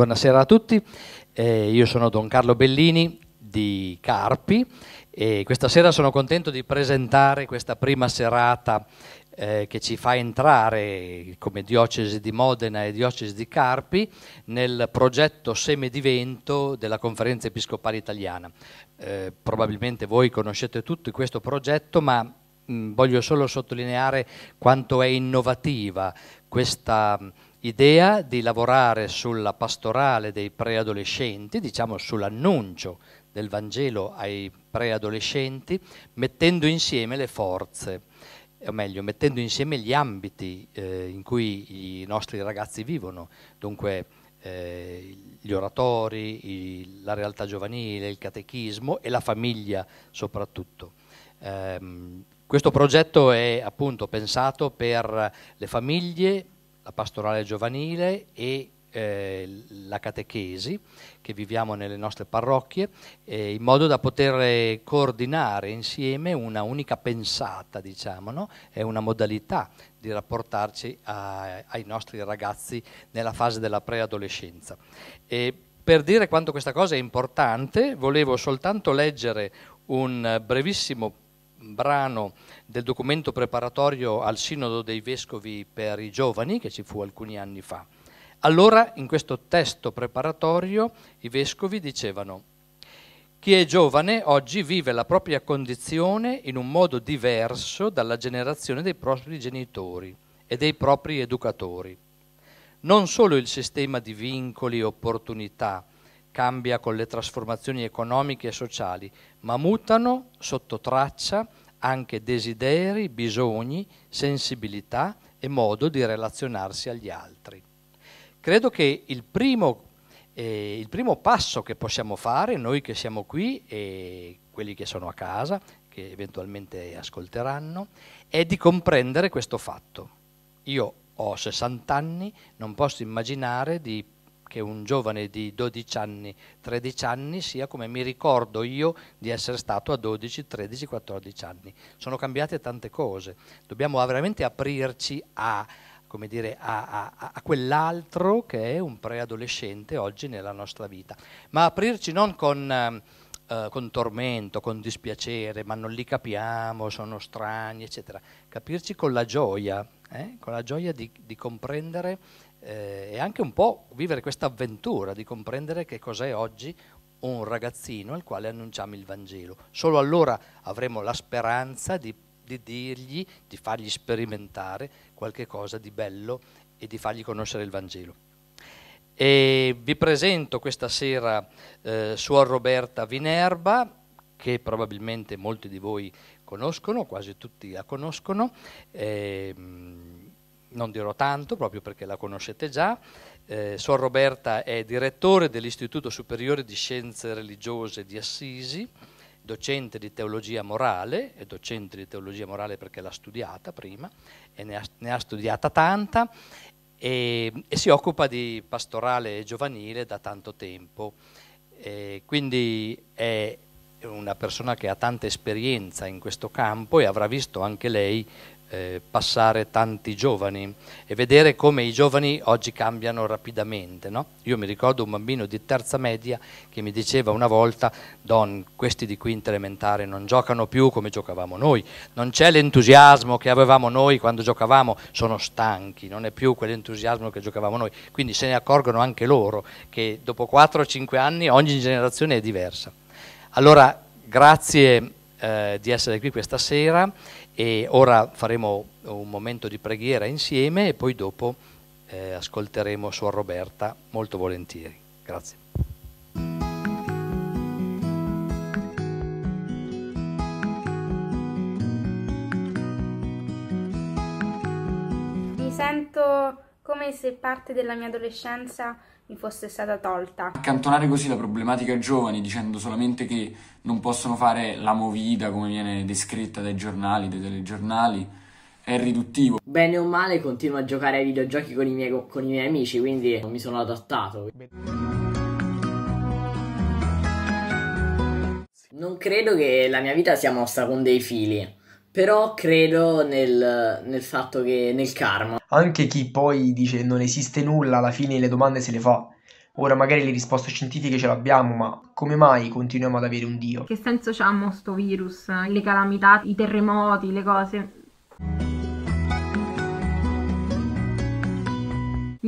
Buonasera a tutti, eh, io sono Don Carlo Bellini di Carpi e questa sera sono contento di presentare questa prima serata eh, che ci fa entrare come diocesi di Modena e diocesi di Carpi nel progetto Seme di Vento della Conferenza Episcopale Italiana. Eh, probabilmente voi conoscete tutti questo progetto, ma mh, mm, voglio solo sottolineare quanto è innovativa questa idea di lavorare sulla pastorale dei preadolescenti, diciamo sull'annuncio del Vangelo ai preadolescenti, mettendo insieme le forze, o meglio, mettendo insieme gli ambiti eh, in cui i nostri ragazzi vivono, dunque eh, gli oratori, i, la realtà giovanile, il catechismo e la famiglia soprattutto. Eh, questo progetto è appunto pensato per le famiglie la pastorale giovanile e eh, la catechesi che viviamo nelle nostre parrocchie eh, in modo da poter coordinare insieme una unica pensata, diciamo, no? è una modalità di rapportarci a, ai nostri ragazzi nella fase della preadolescenza. E per dire quanto questa cosa è importante, volevo soltanto leggere un brevissimo brano del documento preparatorio al Sinodo dei Vescovi per i Giovani, che ci fu alcuni anni fa. Allora, in questo testo preparatorio, i vescovi dicevano, chi è giovane oggi vive la propria condizione in un modo diverso dalla generazione dei propri genitori e dei propri educatori. Non solo il sistema di vincoli e opportunità cambia con le trasformazioni economiche e sociali, ma mutano sotto traccia anche desideri, bisogni, sensibilità e modo di relazionarsi agli altri. Credo che il primo, eh, il primo passo che possiamo fare, noi che siamo qui e quelli che sono a casa, che eventualmente ascolteranno, è di comprendere questo fatto. Io ho 60 anni, non posso immaginare di che un giovane di 12 anni, 13 anni sia come mi ricordo io di essere stato a 12, 13, 14 anni. Sono cambiate tante cose, dobbiamo veramente aprirci a, dire, a, a, a quell'altro che è un preadolescente oggi nella nostra vita, ma aprirci non con... Uh, con tormento, con dispiacere, ma non li capiamo, sono strani, eccetera. Capirci con la gioia, eh? con la gioia di, di comprendere eh, e anche un po' vivere questa avventura di comprendere che cos'è oggi un ragazzino al quale annunciamo il Vangelo. Solo allora avremo la speranza di, di dirgli, di fargli sperimentare qualche cosa di bello e di fargli conoscere il Vangelo. E vi presento questa sera eh, Suor Roberta Vinerba, che probabilmente molti di voi conoscono, quasi tutti la conoscono. Eh, non dirò tanto proprio perché la conoscete già. Eh, Suor Roberta è direttore dell'Istituto Superiore di Scienze Religiose di Assisi, docente di teologia morale, è docente di teologia morale perché l'ha studiata prima e ne ha, ne ha studiata tanta e, e, si occupa di pastorale giovanile da tanto tempo. E quindi è una persona che ha tanta esperienza in questo campo e avrà visto anche lei eh, passare tanti giovani e vedere come i giovani oggi cambiano rapidamente. No? Io mi ricordo un bambino di terza media che mi diceva una volta, Don, questi di quinta elementare non giocano più come giocavamo noi, non c'è l'entusiasmo che avevamo noi quando giocavamo, sono stanchi, non è più quell'entusiasmo che giocavamo noi, quindi se ne accorgono anche loro che dopo 4-5 anni ogni generazione è diversa. Allora, grazie eh, di essere qui questa sera e ora faremo un momento di preghiera insieme e poi dopo eh, ascolteremo Suor Roberta molto volentieri. Grazie. Mi sento come se parte della mia adolescenza mi fosse stata tolta. Accantonare così la problematica giovani dicendo solamente che non possono fare la movida come viene descritta dai giornali, dai telegiornali, è riduttivo. Bene o male continuo a giocare ai videogiochi con i miei, con i miei amici, quindi non mi sono adattato. Non credo che la mia vita sia mossa con dei fili però credo nel, nel fatto che nel karma. Anche chi poi dice non esiste nulla, alla fine le domande se le fa. Ora magari le risposte scientifiche ce l'abbiamo, ma come mai continuiamo ad avere un Dio? Che senso c'ha mo sto virus? Le calamità, i terremoti, le cose.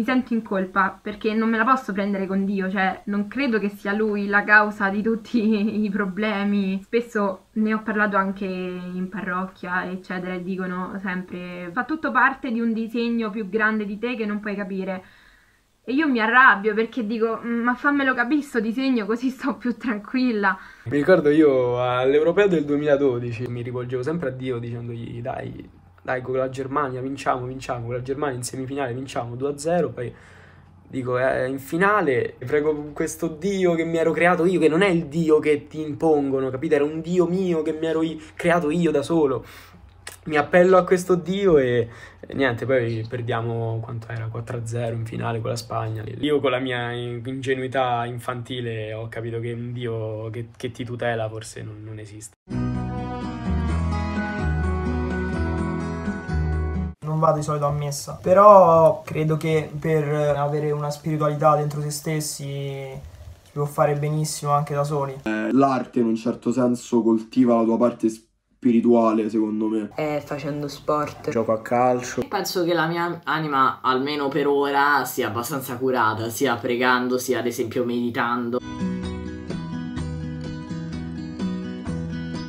mi sento in colpa perché non me la posso prendere con Dio, cioè non credo che sia lui la causa di tutti i problemi. Spesso ne ho parlato anche in parrocchia, eccetera, e dicono sempre fa tutto parte di un disegno più grande di te che non puoi capire. E io mi arrabbio perché dico, mm, ma fammelo capire sto disegno così sto più tranquilla. Mi ricordo io all'Europeo del 2012 mi rivolgevo sempre a Dio dicendogli, dai, dai con la Germania vinciamo, vinciamo, con la Germania in semifinale vinciamo 2-0, poi dico eh, in finale prego questo Dio che mi ero creato io, che non è il Dio che ti impongono, capite? Era un Dio mio che mi ero io, creato io da solo. Mi appello a questo Dio e, niente, poi perdiamo quanto era 4-0 in finale con la Spagna. Io con la mia ingenuità infantile ho capito che un Dio che, che ti tutela forse non, non esiste. vado di solito a messa. Però credo che per avere una spiritualità dentro se stessi si può fare benissimo anche da soli. Eh, l'arte in un certo senso coltiva la tua parte spirituale, secondo me. Eh, facendo sport. Gioco a calcio. Penso che la mia anima, almeno per ora, sia abbastanza curata, sia pregando, sia ad esempio meditando.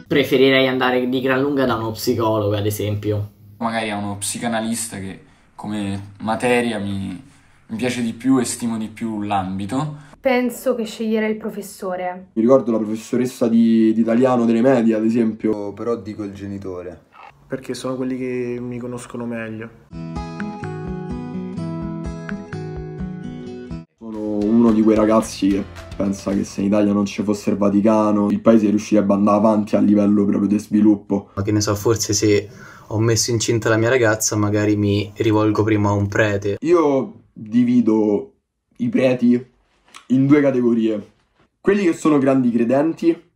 Preferirei andare di gran lunga da uno psicologo, ad esempio magari a uno psicanalista che come materia mi, mi piace di più e stimo di più l'ambito. Penso che sceglierei il professore. Mi ricordo la professoressa di, di italiano delle medie, ad esempio, però dico il genitore. Perché sono quelli che mi conoscono meglio. Sono uno di quei ragazzi che pensa che se in Italia non ci fosse il Vaticano, il paese riuscirebbe ad andare avanti a livello proprio di sviluppo. Ma che ne so, forse se ho messo incinta la mia ragazza, magari mi rivolgo prima a un prete. Io divido i preti in due categorie. Quelli che sono grandi credenti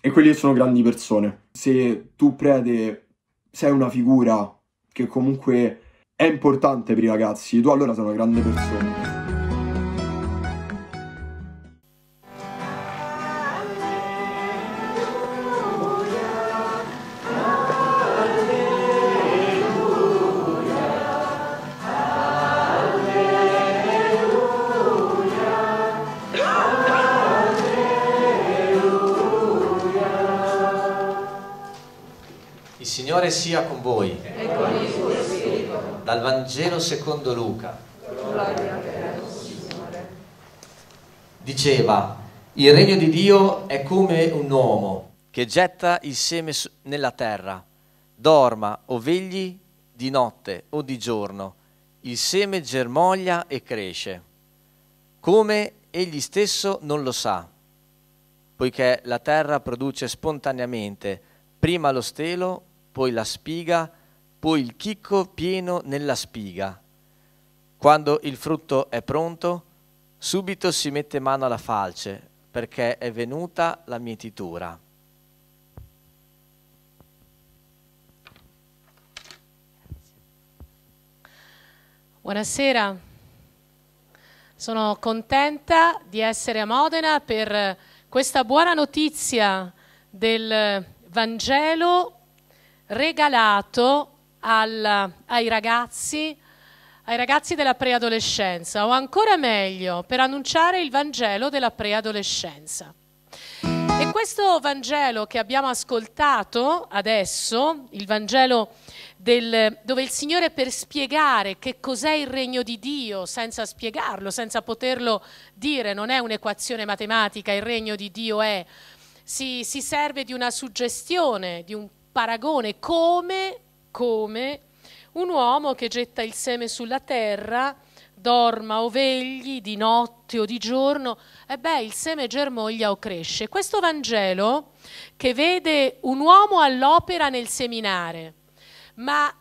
e quelli che sono grandi persone. Se tu prete sei una figura che comunque è importante per i ragazzi, tu allora sei una grande persona. Signore sia con voi. E con il suo spirito. Dal Vangelo secondo Luca. Gloria a te, Signore. Diceva, il regno di Dio è come un uomo che getta il seme nella terra, dorma o vegli di notte o di giorno, il seme germoglia e cresce, come egli stesso non lo sa, poiché la terra produce spontaneamente prima lo stelo poi la spiga, poi il chicco pieno nella spiga. Quando il frutto è pronto, subito si mette mano alla falce, perché è venuta la mietitura. Buonasera, sono contenta di essere a Modena per questa buona notizia del Vangelo regalato al, ai, ragazzi, ai ragazzi della preadolescenza, o ancora meglio, per annunciare il Vangelo della preadolescenza. E questo Vangelo che abbiamo ascoltato adesso, il Vangelo del, dove il Signore per spiegare che cos'è il regno di Dio, senza spiegarlo, senza poterlo dire, non è un'equazione matematica, il regno di Dio è, si, si serve di una suggestione, di un paragone come, come un uomo che getta il seme sulla terra dorma o vegli, di notte o di giorno, e beh, il seme germoglia o cresce. Questo Vangelo che vede un uomo all'opera nel seminare, ma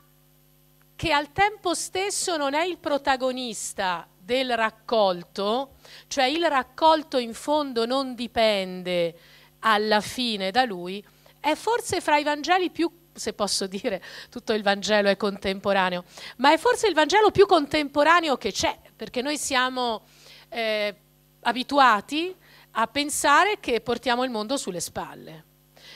che al tempo stesso non è il protagonista del raccolto, cioè il raccolto in fondo non dipende alla fine da lui, è forse fra i Vangeli più se posso dire, tutto il Vangelo è contemporaneo, ma è forse il Vangelo più contemporaneo che c'è, perché noi siamo eh, abituati a pensare che portiamo il mondo sulle spalle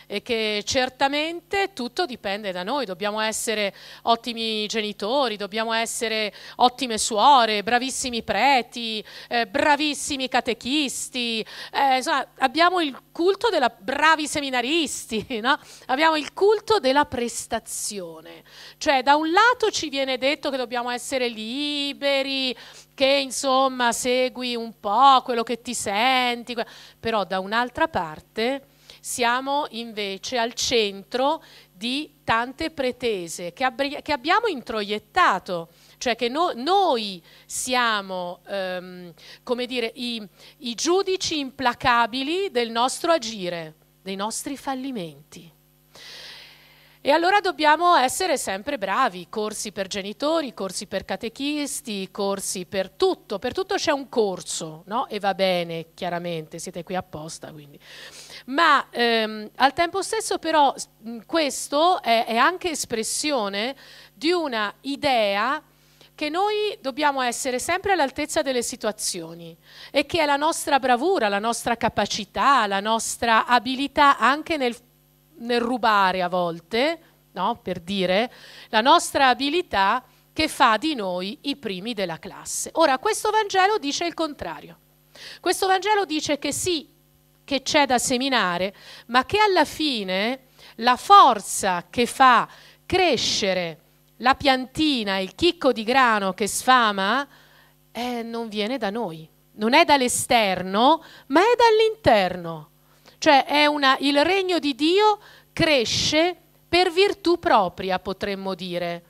e che certamente tutto dipende da noi, dobbiamo essere ottimi genitori, dobbiamo essere ottime suore, bravissimi preti, eh, bravissimi catechisti, eh, insomma abbiamo il culto della bravi seminaristi, no? abbiamo il culto della prestazione, cioè da un lato ci viene detto che dobbiamo essere liberi, che insomma segui un po' quello che ti senti, però da un'altra parte siamo invece al centro di tante pretese che, ab che abbiamo introiettato, cioè che no noi siamo ehm, come dire, i, i giudici implacabili del nostro agire, dei nostri fallimenti. E allora dobbiamo essere sempre bravi, corsi per genitori, corsi per catechisti, corsi per tutto, per tutto c'è un corso, no? E va bene, chiaramente, siete qui apposta, quindi. Ma ehm, al tempo stesso però questo è, è anche espressione di una idea che noi dobbiamo essere sempre all'altezza delle situazioni e che è la nostra bravura, la nostra capacità, la nostra abilità anche nel nel rubare a volte, no? per dire, la nostra abilità che fa di noi i primi della classe. Ora, questo Vangelo dice il contrario. Questo Vangelo dice che sì, che c'è da seminare, ma che alla fine la forza che fa crescere la piantina, il chicco di grano che sfama, eh, non viene da noi, non è dall'esterno, ma è dall'interno. Cioè una, il regno di Dio cresce per virtù propria, potremmo dire.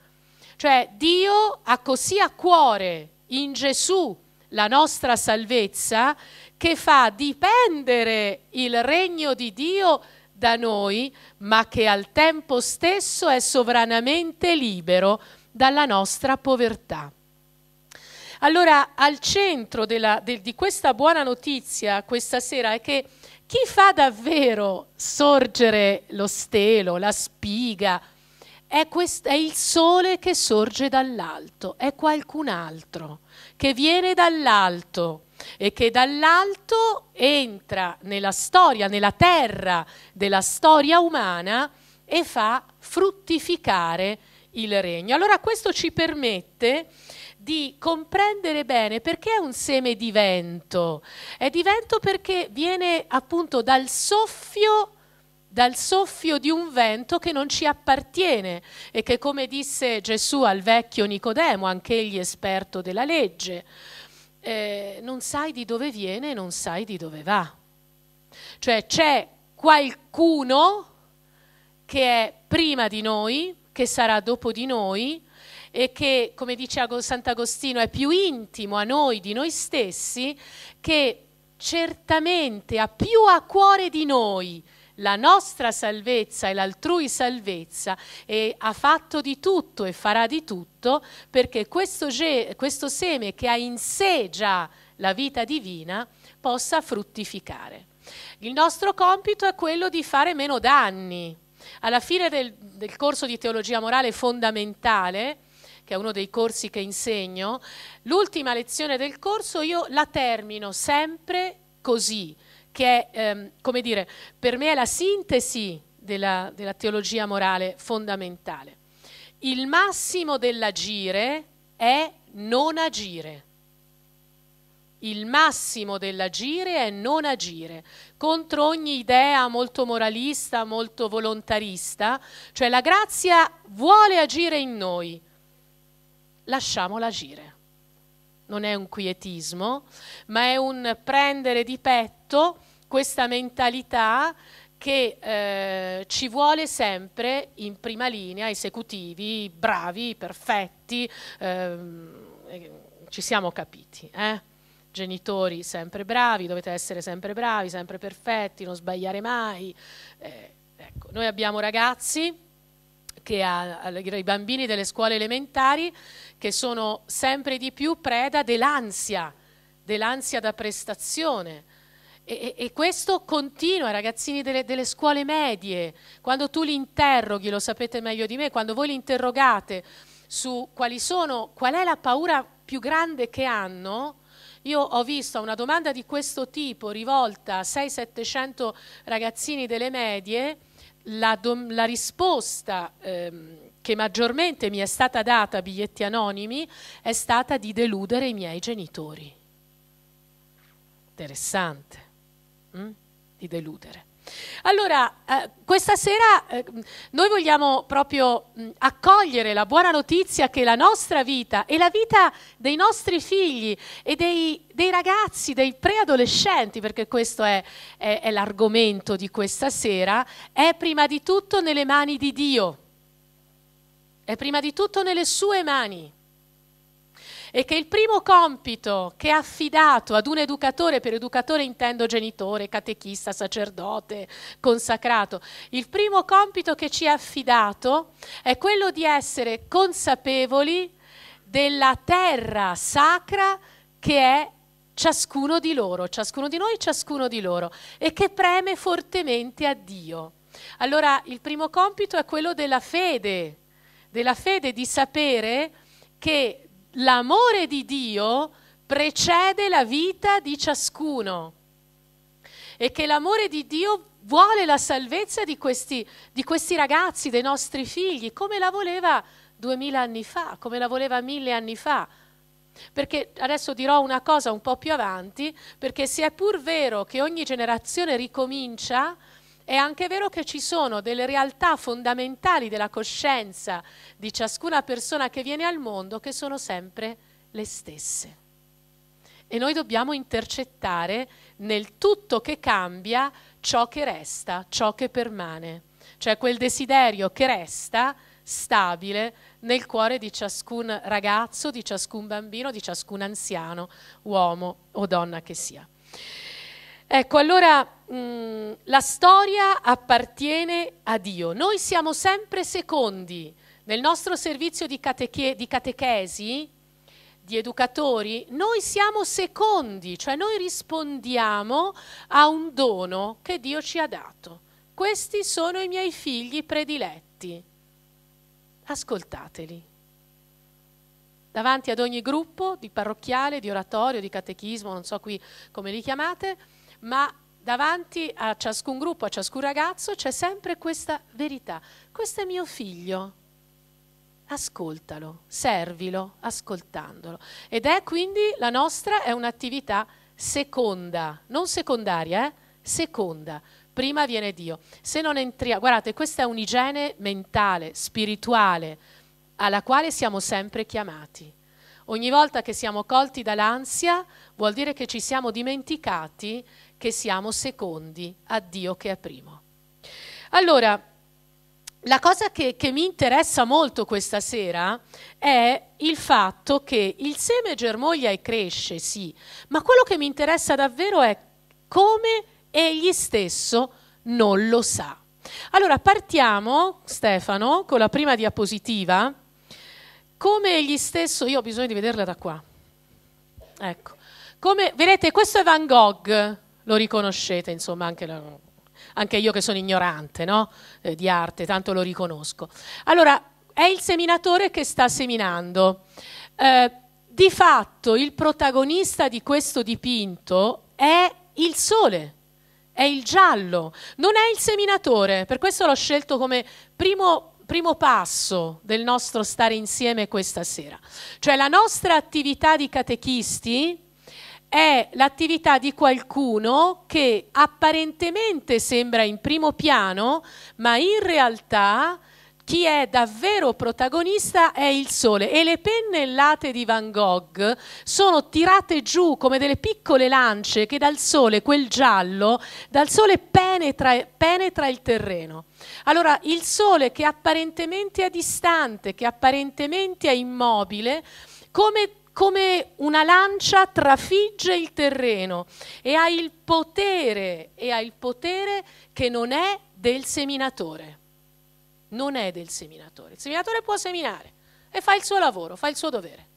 Cioè Dio ha così a cuore in Gesù la nostra salvezza che fa dipendere il regno di Dio da noi, ma che al tempo stesso è sovranamente libero dalla nostra povertà. Allora, al centro della, de, di questa buona notizia questa sera è che chi fa davvero sorgere lo stelo, la spiga, è, è il sole che sorge dall'alto, è qualcun altro che viene dall'alto e che dall'alto entra nella storia, nella terra della storia umana e fa fruttificare il regno. Allora questo ci permette di comprendere bene perché è un seme di vento. È di vento perché viene appunto dal soffio dal soffio di un vento che non ci appartiene e che, come disse Gesù al vecchio Nicodemo, anche egli esperto della legge, eh, non sai di dove viene e non sai di dove va. Cioè c'è qualcuno che è prima di noi, che sarà dopo di noi, e che, come dice Sant'Agostino, è più intimo a noi di noi stessi, che certamente ha più a cuore di noi la nostra salvezza e l'altrui salvezza e ha fatto di tutto e farà di tutto perché questo, questo seme che ha in sé già la vita divina possa fruttificare. Il nostro compito è quello di fare meno danni. Alla fine del, del corso di teologia morale fondamentale, che è uno dei corsi che insegno, l'ultima lezione del corso io la termino sempre così, che è, ehm, come dire, per me è la sintesi della, della teologia morale fondamentale. Il massimo dell'agire è non agire. Il massimo dell'agire è non agire, contro ogni idea molto moralista, molto volontarista, cioè la grazia vuole agire in noi, lasciamola agire. Non è un quietismo, ma è un prendere di petto questa mentalità che eh, ci vuole sempre in prima linea esecutivi bravi, perfetti, ehm, eh, ci siamo capiti. Eh? Genitori sempre bravi, dovete essere sempre bravi, sempre perfetti, non sbagliare mai. Eh, ecco. Noi abbiamo ragazzi che ha, i bambini delle scuole elementari che sono sempre di più preda dell'ansia, dell'ansia da prestazione. E, e, e, questo continua, ragazzini delle, delle, scuole medie, quando tu li interroghi, lo sapete meglio di me, quando voi li interrogate su quali sono, qual è la paura più grande che hanno, io ho visto una domanda di questo tipo rivolta a 6-700 ragazzini delle medie, la, dom- la risposta ehm, che maggiormente mi è stata data biglietti anonimi è stata di deludere i miei genitori. Interessante, mm? di deludere. Allora, eh, questa sera eh, noi vogliamo proprio mh, mm, accogliere la buona notizia che la nostra vita e la vita dei nostri figli e dei, dei ragazzi, dei preadolescenti, perché questo è, è, è l'argomento di questa sera, è prima di tutto nelle mani di Dio è prima di tutto nelle sue mani e che il primo compito che ha affidato ad un educatore, per educatore intendo genitore, catechista, sacerdote, consacrato, il primo compito che ci ha affidato è quello di essere consapevoli della terra sacra che è ciascuno di loro, ciascuno di noi, ciascuno di loro, e che preme fortemente a Dio. Allora il primo compito è quello della fede, della fede di sapere che l'amore di Dio precede la vita di ciascuno e che l'amore di Dio vuole la salvezza di questi, di questi ragazzi, dei nostri figli, come la voleva duemila anni fa, come la voleva mille anni fa. Perché adesso dirò una cosa un po' più avanti, perché se è pur vero che ogni generazione ricomincia, è anche vero che ci sono delle realtà fondamentali della coscienza di ciascuna persona che viene al mondo che sono sempre le stesse. E noi dobbiamo intercettare nel tutto che cambia ciò che resta, ciò che permane, cioè quel desiderio che resta stabile nel cuore di ciascun ragazzo, di ciascun bambino, di ciascun anziano, uomo o donna che sia. Ecco, allora Mm, la storia appartiene a Dio. Noi siamo sempre secondi. Nel nostro servizio di, cateche, di catechesi, di educatori, noi siamo secondi, cioè noi rispondiamo a un dono che Dio ci ha dato. Questi sono i miei figli prediletti. Ascoltateli. Davanti ad ogni gruppo di parrocchiale, di oratorio, di catechismo, non so qui come li chiamate, ma davanti a ciascun gruppo, a ciascun ragazzo, c'è sempre questa verità. Questo è mio figlio. Ascoltalo, servilo, ascoltandolo. Ed è quindi la nostra è un'attività seconda, non secondaria, eh? seconda. Prima viene Dio. Se non entriamo, guardate, questa è un'igiene mentale, spirituale, alla quale siamo sempre chiamati. Ogni volta che siamo colti dall'ansia vuol dire che ci siamo dimenticati che siamo secondi a Dio che è primo. Allora, la cosa che, che mi interessa molto questa sera è il fatto che il seme germoglia e cresce, sì, ma quello che mi interessa davvero è come egli stesso non lo sa. Allora partiamo, Stefano, con la prima diapositiva. Come egli stesso, io ho bisogno di vederla da qua. Ecco. Come, vedete, questo è Van Gogh lo riconoscete, insomma, anche, la, anche io che sono ignorante no? eh, di arte, tanto lo riconosco. Allora, è il seminatore che sta seminando. Eh, di fatto il protagonista di questo dipinto è il sole, è il giallo, non è il seminatore, per questo l'ho scelto come primo, primo passo del nostro stare insieme questa sera. Cioè la nostra attività di catechisti è l'attività di qualcuno che apparentemente sembra in primo piano, ma in realtà chi è davvero protagonista è il sole e le pennellate di Van Gogh sono tirate giù come delle piccole lance che dal sole, quel giallo, dal sole penetra, penetra il terreno. Allora il sole che apparentemente è distante, che apparentemente è immobile, come come una lancia trafigge il terreno e ha il potere, e ha il potere che non è del seminatore. Non è del seminatore. Il seminatore può seminare e fa il suo lavoro, fa il suo dovere.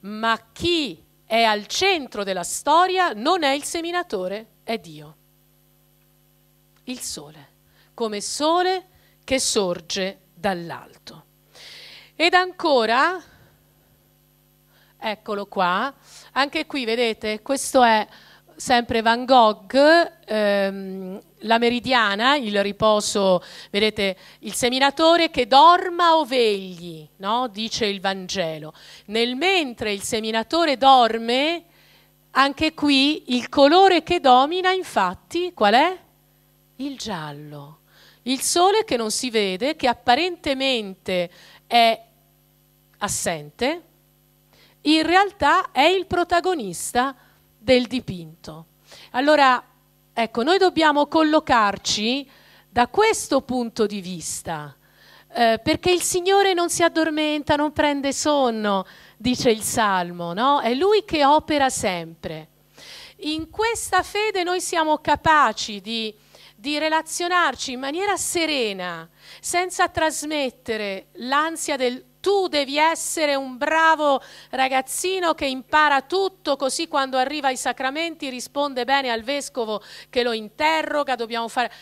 Ma chi è al centro della storia non è il seminatore, è Dio. Il sole, come sole che sorge dall'alto. Ed ancora Eccolo qua. Anche qui, vedete, questo è sempre Van Gogh, ehm, la meridiana, il riposo, vedete, il seminatore che dorma o vegli, no? dice il Vangelo. Nel mentre il seminatore dorme, anche qui il colore che domina infatti qual è? Il giallo. Il sole che non si vede, che apparentemente è assente, in realtà è il protagonista del dipinto. Allora, ecco, noi dobbiamo collocarci da questo punto di vista, eh, perché il Signore non si addormenta, non prende sonno, dice il Salmo, no? È Lui che opera sempre. In questa fede noi siamo capaci di, di relazionarci in maniera serena, senza trasmettere l'ansia del tu devi essere un bravo ragazzino che impara tutto, così quando arriva ai sacramenti risponde bene al vescovo che lo interroga, dobbiamo fare...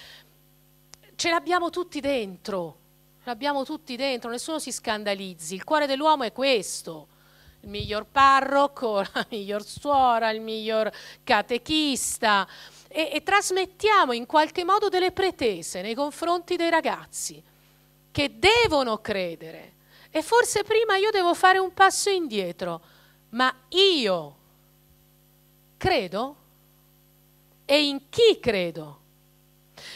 Ce l'abbiamo tutti dentro, l'abbiamo tutti dentro, nessuno si scandalizzi, il cuore dell'uomo è questo, il miglior parroco, la miglior suora, il miglior catechista e, e trasmettiamo in qualche modo delle pretese nei confronti dei ragazzi che devono credere e forse prima io devo fare un passo indietro, ma io credo e in chi credo?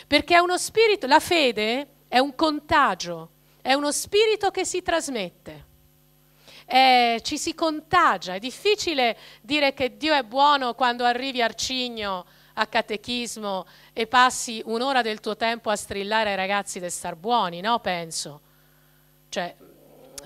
Perché è uno spirito, la fede è un contagio, è uno spirito che si trasmette. Eh, ci si contagia. È difficile dire che Dio è buono quando arrivi Arcigno a catechismo e passi un'ora del tuo tempo a strillare ai ragazzi di star buoni, no? Penso. Cioè,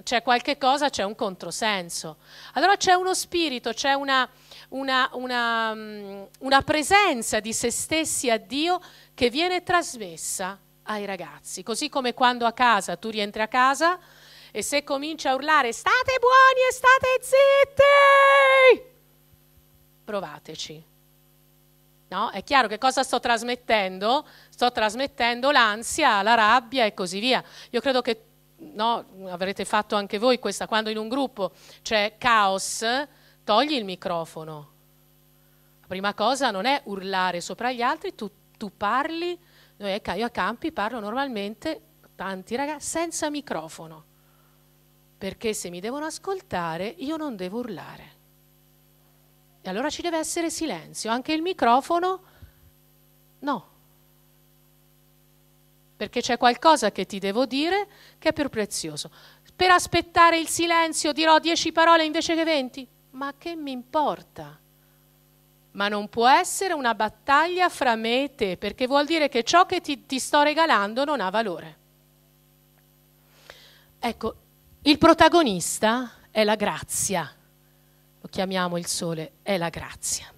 c'è qualche cosa, c'è un controsenso. Allora c'è uno spirito, c'è una, una, una, mm, una presenza di se stessi a Dio che viene trasmessa ai ragazzi, così come quando a casa tu rientri a casa e se cominci a urlare state buoni e state zitti, provateci. No? È chiaro che cosa sto trasmettendo? Sto trasmettendo l'ansia, la rabbia e così via. Io credo che no, avrete fatto anche voi questa, quando in un gruppo c'è caos, togli il microfono. La prima cosa non è urlare sopra gli altri, tu, tu parli, io a Campi parlo normalmente, tanti ragazzi, senza microfono, perché se mi devono ascoltare io non devo urlare. E allora ci deve essere silenzio, anche il microfono no perché c'è qualcosa che ti devo dire che è più prezioso. Per aspettare il silenzio dirò dieci parole invece che venti, ma che mi importa? Ma non può essere una battaglia fra me e te, perché vuol dire che ciò che ti, ti sto regalando non ha valore. Ecco, il protagonista è la grazia, lo chiamiamo il sole, è la grazia.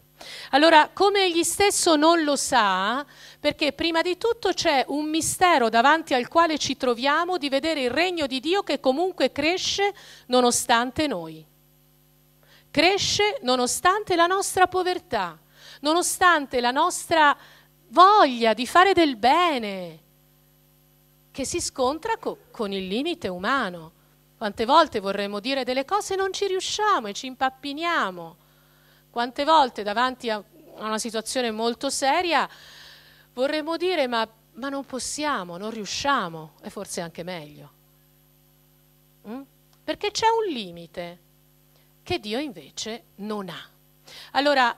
Allora, come egli stesso non lo sa, perché prima di tutto c'è un mistero davanti al quale ci troviamo di vedere il regno di Dio che comunque cresce nonostante noi. Cresce nonostante la nostra povertà, nonostante la nostra voglia di fare del bene, che si scontra co- con il limite umano. Quante volte vorremmo dire delle cose e non ci riusciamo e ci impappiniamo. Quante volte davanti a una situazione molto seria vorremmo dire ma, ma non possiamo, non riusciamo, è forse anche meglio. Mm? Perché c'è un limite che Dio invece non ha. Allora,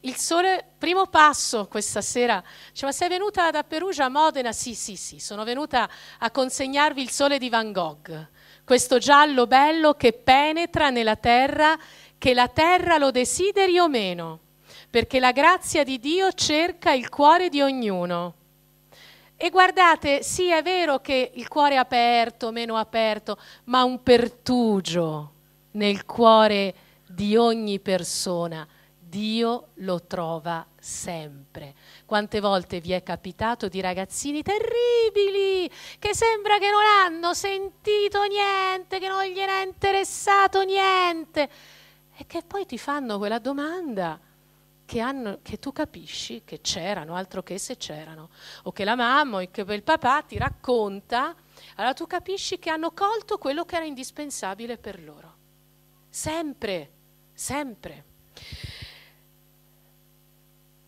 il sole, primo passo questa sera, dice ma sei venuta da Perugia a Modena? Sì, sì, sì, sono venuta a consegnarvi il sole di Van Gogh, questo giallo bello che penetra nella terra che la terra lo desideri o meno, perché la grazia di Dio cerca il cuore di ognuno. E guardate, sì è vero che il cuore è aperto, meno aperto, ma un pertugio nel cuore di ogni persona, Dio lo trova sempre. Quante volte vi è capitato di ragazzini terribili che sembra che non hanno sentito niente, che non gliene è interessato niente e che poi ti fanno quella domanda che, hanno, che tu capisci che c'erano, altro che se c'erano, o che la mamma o che il papà ti racconta, allora tu capisci che hanno colto quello che era indispensabile per loro. Sempre, sempre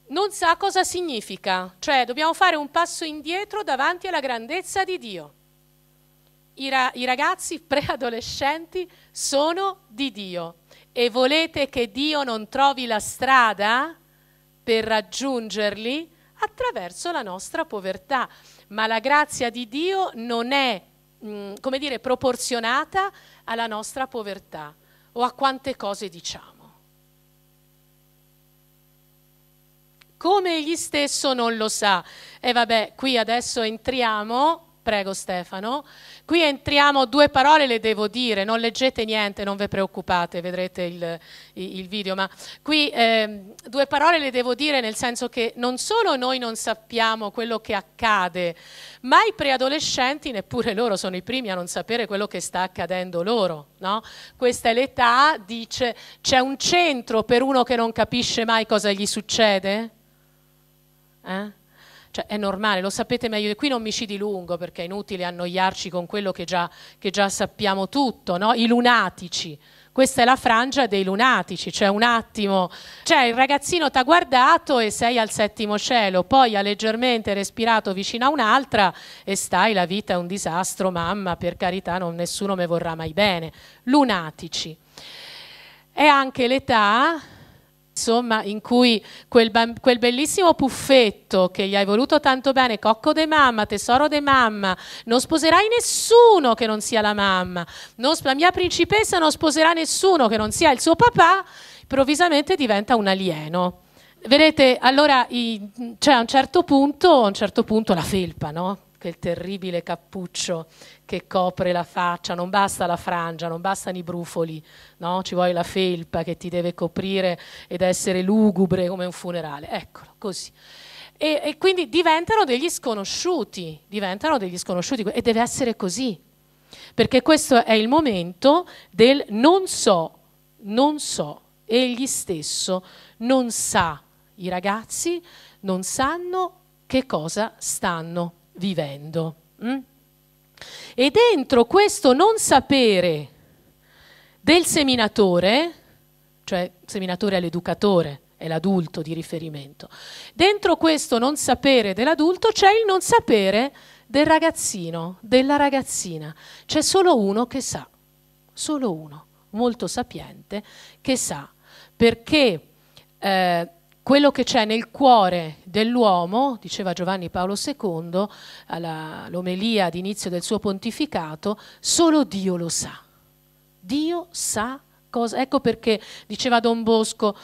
non sa cosa significa, cioè dobbiamo fare un passo indietro davanti alla grandezza di Dio. I, ra- i ragazzi preadolescenti sono di Dio, e volete che Dio non trovi la strada per raggiungerli attraverso la nostra povertà. Ma la grazia di Dio non è, mm, come dire, proporzionata alla nostra povertà o a quante cose diciamo. Come egli stesso non lo sa. E vabbè, qui adesso entriamo Prego Stefano. Qui entriamo, due parole le devo dire, non leggete niente, non vi preoccupate, vedrete il, il video, ma qui eh, due parole le devo dire nel senso che non solo noi non sappiamo quello che accade, ma i preadolescenti neppure loro sono i primi a non sapere quello che sta accadendo loro. No? Questa è l'età, dice, c'è un centro per uno che non capisce mai cosa gli succede? Eh? Cioè, è normale, lo sapete meglio. Qui non mi ci dilungo perché è inutile annoiarci con quello che già, che già sappiamo tutto, no? i lunatici. Questa è la frangia dei lunatici, cioè un attimo, cioè il ragazzino ti ha guardato e sei al settimo cielo, poi ha leggermente respirato vicino a un'altra e stai, la vita è un disastro, mamma, per carità, non, nessuno mi vorrà mai bene. Lunatici. È anche l'età insomma, in cui quel, quel, bellissimo puffetto che gli hai voluto tanto bene, cocco de mamma, tesoro de mamma, non sposerai nessuno che non sia la mamma, non, la mia principessa non sposerà nessuno che non sia il suo papà, improvvisamente diventa un alieno. Vedete, allora i, cioè a, un certo punto, a un certo punto la felpa, no? quel terribile cappuccio che copre la faccia, non basta la frangia, non bastano i brufoli, no? ci vuole la felpa che ti deve coprire ed essere lugubre come un funerale. Eccolo, così. E, e quindi diventano degli sconosciuti, diventano degli sconosciuti e deve essere così, perché questo è il momento del non so, non so, egli stesso non sa, i ragazzi non sanno che cosa stanno vivendo. Mm? E dentro questo non sapere del seminatore, cioè seminatore è l'educatore, è l'adulto di riferimento, dentro questo non sapere dell'adulto c'è il non sapere del ragazzino, della ragazzina. C'è solo uno che sa, solo uno, molto sapiente, che sa, perché eh, quello che c'è nel cuore dell'uomo, diceva Giovanni Paolo II all'omelia d'inizio del suo pontificato, solo Dio lo sa. Dio sa cosa. Ecco perché diceva Don Bosco,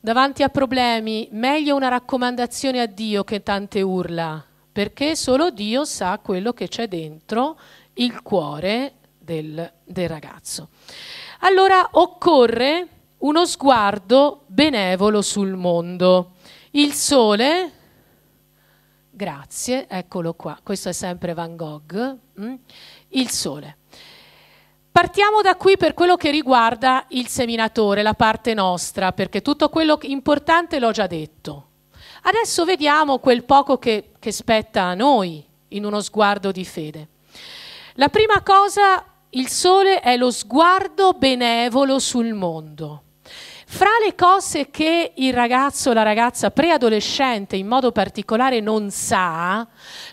davanti a problemi, meglio una raccomandazione a Dio che tante urla, perché solo Dio sa quello che c'è dentro il cuore del, del ragazzo. Allora occorre uno sguardo benevolo sul mondo. Il sole, grazie, eccolo qua, questo è sempre Van Gogh, mm? il sole. Partiamo da qui per quello che riguarda il seminatore, la parte nostra, perché tutto quello importante l'ho già detto. Adesso vediamo quel poco che, che, spetta a noi in uno sguardo di fede. La prima cosa, il sole è lo sguardo benevolo sul mondo. Fra le cose che il ragazzo o la ragazza preadolescente in modo particolare non sa,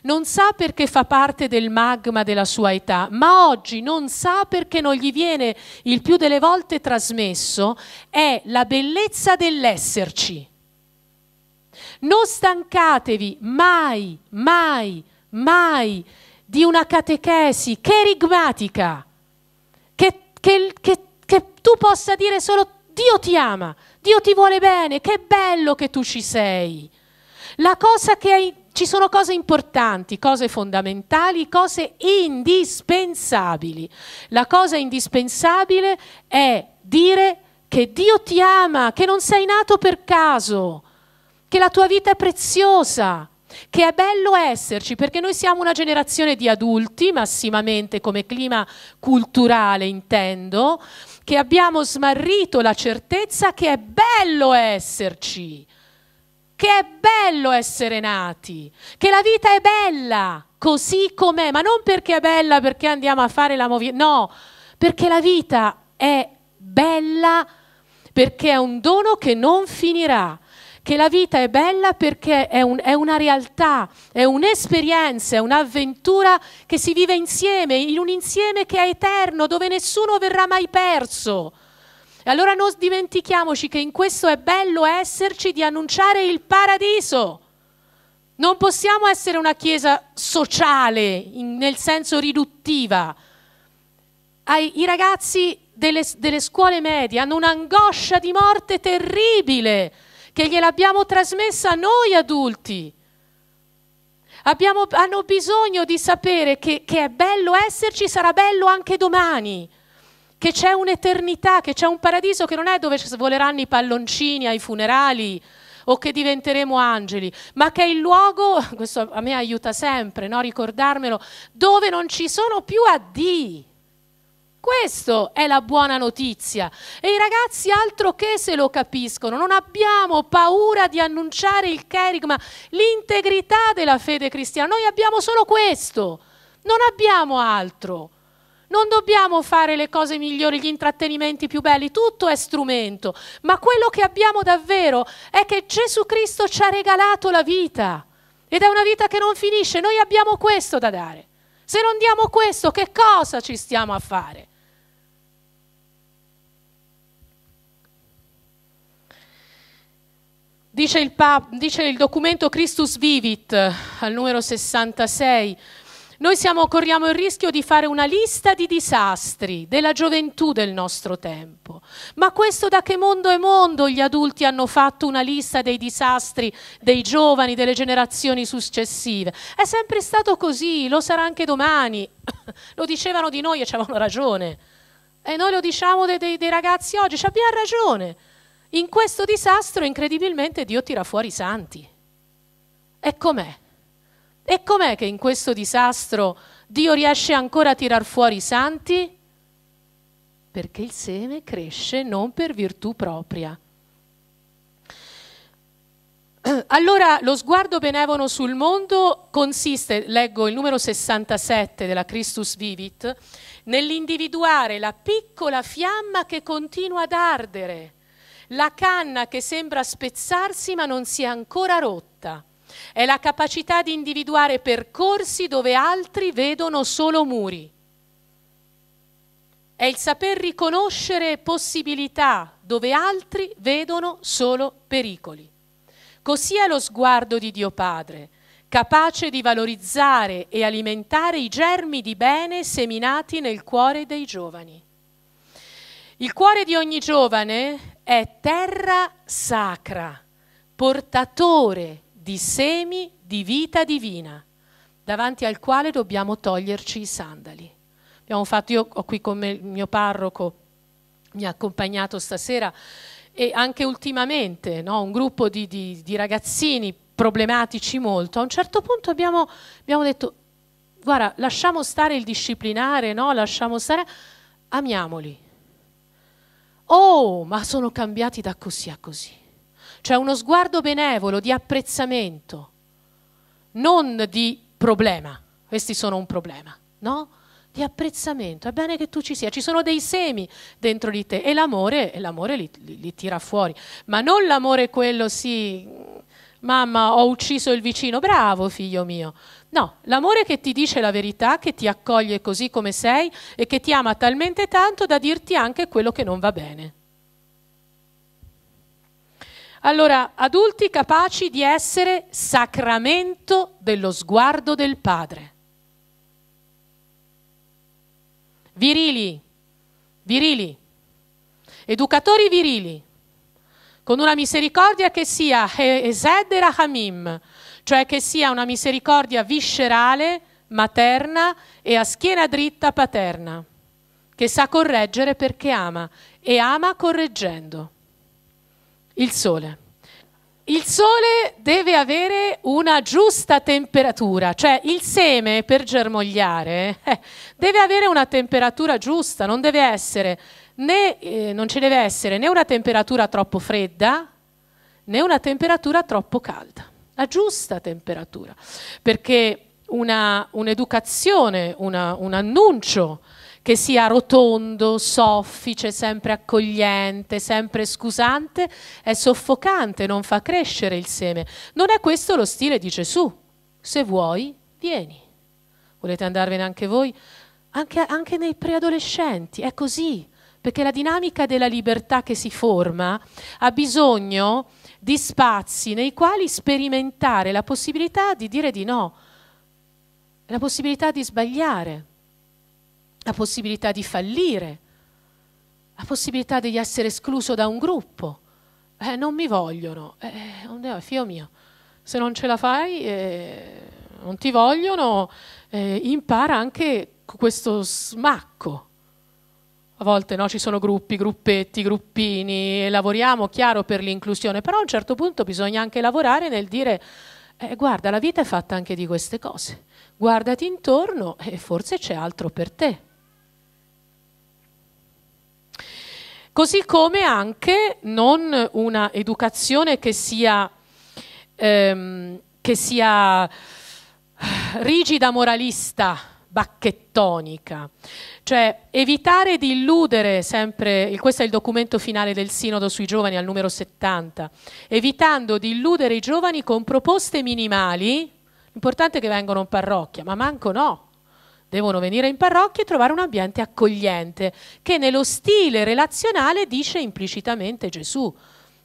non sa perché fa parte del magma della sua età, ma oggi non sa perché non gli viene il più delle volte trasmesso, è la bellezza dell'esserci. Non stancatevi mai, mai, mai di una catechesi cherigmatica che, che, che, che tu possa dire solo Dio ti ama, Dio ti vuole bene, che bello che tu ci sei. La cosa che hai, ci sono cose importanti, cose fondamentali, cose indispensabili. La cosa indispensabile è dire che Dio ti ama, che non sei nato per caso, che la tua vita è preziosa, che è bello esserci, perché noi siamo una generazione di adulti, massimamente come clima culturale intendo, che abbiamo smarrito la certezza che è bello esserci, che è bello essere nati, che la vita è bella così com'è, ma non perché è bella perché andiamo a fare la movida, no, perché la vita è bella perché è un dono che non finirà che la vita è bella perché è, un, è una realtà, è un'esperienza, è un'avventura che si vive insieme, in un insieme che è eterno, dove nessuno verrà mai perso. E allora non dimentichiamoci che in questo è bello esserci di annunciare il paradiso. Non possiamo essere una chiesa sociale in, nel senso riduttiva. Ai, I ragazzi delle, delle scuole medie hanno un'angoscia di morte terribile che gliel'abbiamo trasmessa noi adulti. Abbiamo, hanno bisogno di sapere che, che è bello esserci, sarà bello anche domani, che c'è un'eternità, che c'è un paradiso che non è dove svoleranno i palloncini ai funerali, o che diventeremo angeli, ma che è il luogo, questo a me aiuta sempre, no? ricordarmelo, dove non ci sono più addii, questa è la buona notizia e i ragazzi altro che se lo capiscono, non abbiamo paura di annunciare il cherigma, l'integrità della fede cristiana, noi abbiamo solo questo, non abbiamo altro. Non dobbiamo fare le cose migliori, gli intrattenimenti più belli, tutto è strumento, ma quello che abbiamo davvero è che Gesù Cristo ci ha regalato la vita ed è una vita che non finisce, noi abbiamo questo da dare. Se non diamo questo, che cosa ci stiamo a fare? Dice il, Papa, dice il documento Christus Vivit al numero 66. Noi siamo, corriamo il rischio di fare una lista di disastri della gioventù del nostro tempo. Ma questo da che mondo è mondo gli adulti hanno fatto una lista dei disastri dei giovani, delle generazioni successive? È sempre stato così, lo sarà anche domani. lo dicevano di noi e avevano ragione. E noi lo diciamo dei, dei, dei ragazzi oggi, abbiamo ragione. In questo disastro incredibilmente Dio tira fuori i santi. E com'è? E com'è che in questo disastro Dio riesce ancora a tirar fuori i santi? Perché il seme cresce non per virtù propria. Allora lo sguardo benevolo sul mondo consiste, leggo il numero 67 della Christus Vivit, nell'individuare la piccola fiamma che continua ad ardere la canna che sembra spezzarsi ma non si è ancora rotta. È la capacità di individuare percorsi dove altri vedono solo muri. È il saper riconoscere possibilità dove altri vedono solo pericoli. Così è lo sguardo di Dio Padre, capace di valorizzare e alimentare i germi di bene seminati nel cuore dei giovani. Il cuore di ogni giovane è terra sacra, portatore di semi di vita divina, davanti al quale dobbiamo toglierci i sandali. Abbiamo fatto, io ho qui con me il mio parroco, mi ha accompagnato stasera e anche ultimamente no, un gruppo di, di, di, ragazzini problematici molto, a un certo punto abbiamo, abbiamo detto, guarda, lasciamo stare il disciplinare, no? lasciamo stare, amiamoli Oh, ma sono cambiati da così a così. Cioè uno sguardo benevolo di apprezzamento, non di problema. Questi sono un problema, no? Di apprezzamento. È bene che tu ci sia. Ci sono dei semi dentro di te e l'amore, l'amore li, li, li, tira fuori. Ma non l'amore quello, sì, mamma ho ucciso il vicino, bravo figlio mio. No, l'amore che ti dice la verità, che ti accoglie così come sei e che ti ama talmente tanto da dirti anche quello che non va bene. Allora, adulti capaci di essere sacramento dello sguardo del Padre. Virili, virili, educatori virili con una misericordia che sia eh, Ezed e Rahamim, cioè che sia una misericordia viscerale, materna e a schiena dritta paterna, che sa correggere perché ama e ama correggendo. Il sole. Il sole deve avere una giusta temperatura, cioè il seme per germogliare eh, deve avere una temperatura giusta, non deve essere né, eh, non ci deve essere né una temperatura troppo fredda né una temperatura troppo calda, la giusta temperatura, perché una, un'educazione, una, un annuncio che sia rotondo, soffice, sempre accogliente, sempre scusante, è soffocante, non fa crescere il seme. Non è questo lo stile di Gesù. Se vuoi, vieni. Volete andarvene anche voi? Anche, anche nei preadolescenti, è così perché la dinamica della libertà che si forma ha bisogno di spazi nei quali sperimentare la possibilità di dire di no, la possibilità di sbagliare, la possibilità di fallire, la possibilità di essere escluso da un gruppo. Eh, non mi vogliono, eh, figlio mio, se non ce la fai, eh, non ti vogliono, eh, impara anche questo smacco a volte no, ci sono gruppi, gruppetti, gruppini, e lavoriamo chiaro per l'inclusione, però a un certo punto bisogna anche lavorare nel dire eh, guarda la vita è fatta anche di queste cose, guardati intorno e forse c'è altro per te. Così come anche non una educazione che sia, ehm, che sia eh, rigida moralista, bacchettonica. Cioè evitare di illudere sempre, questo è il documento finale del Sinodo sui giovani al numero 70, evitando di illudere i giovani con proposte minimali, l'importante è che vengano in parrocchia, ma manco no. Devono venire in parrocchia e trovare un ambiente accogliente, che nello stile relazionale dice implicitamente Gesù.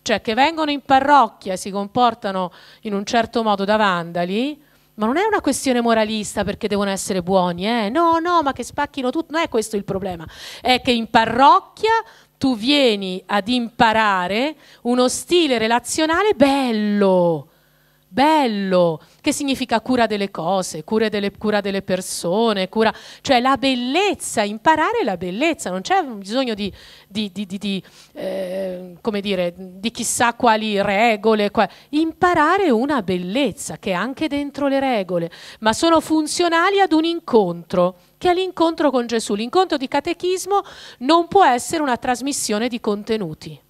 Cioè che vengono in parrocchia e si comportano in un certo modo da vandali, ma non è una questione moralista perché devono essere buoni, eh? No, no, ma che spacchino tutto, non è questo il problema. È che in parrocchia tu vieni ad imparare uno stile relazionale bello, bello, che significa cura delle cose, cura delle, cura delle persone, cura, cioè la bellezza, imparare la bellezza, non c'è bisogno di, di, di, di eh, come dire, di chissà quali regole, quali, imparare una bellezza che è anche dentro le regole, ma sono funzionali ad un incontro che è l'incontro con Gesù. L'incontro di catechismo non può essere una trasmissione di contenuti.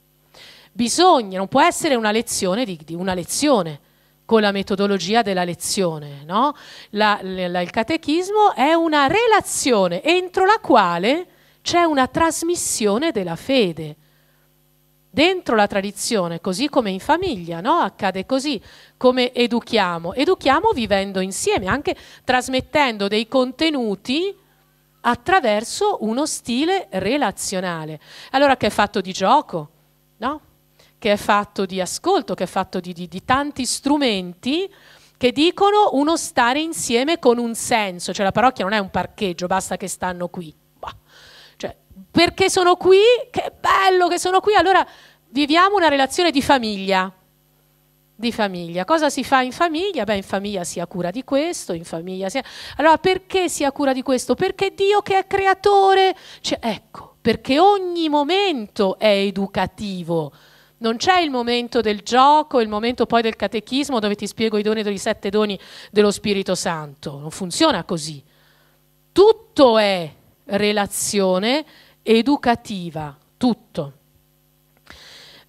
Bisogna, non può essere una lezione di, di una lezione, con la metodologia della lezione. No? La, la, il catechismo è una relazione entro la quale c'è una trasmissione della fede. Dentro la tradizione, così come in famiglia, no? accade così, come educhiamo. Educhiamo vivendo insieme, anche trasmettendo dei contenuti attraverso uno stile relazionale. Allora che è fatto di gioco, no? che è fatto di ascolto, che è fatto di, di, di tanti strumenti che dicono uno stare insieme con un senso, cioè la parrocchia non è un parcheggio, basta che stanno qui. Bah. Cioè, perché sono qui? Che bello che sono qui! Allora viviamo una relazione di famiglia. Di famiglia. Cosa si fa in famiglia? Beh, in famiglia si ha cura di questo, in famiglia si ha... Allora, perché si ha cura di questo? Perché Dio che è creatore... Cioè, ecco, perché ogni momento è educativo non c'è il momento del gioco, il momento poi del catechismo dove ti spiego i doni dei sette doni dello Spirito Santo, non funziona così. Tutto è relazione educativa, tutto.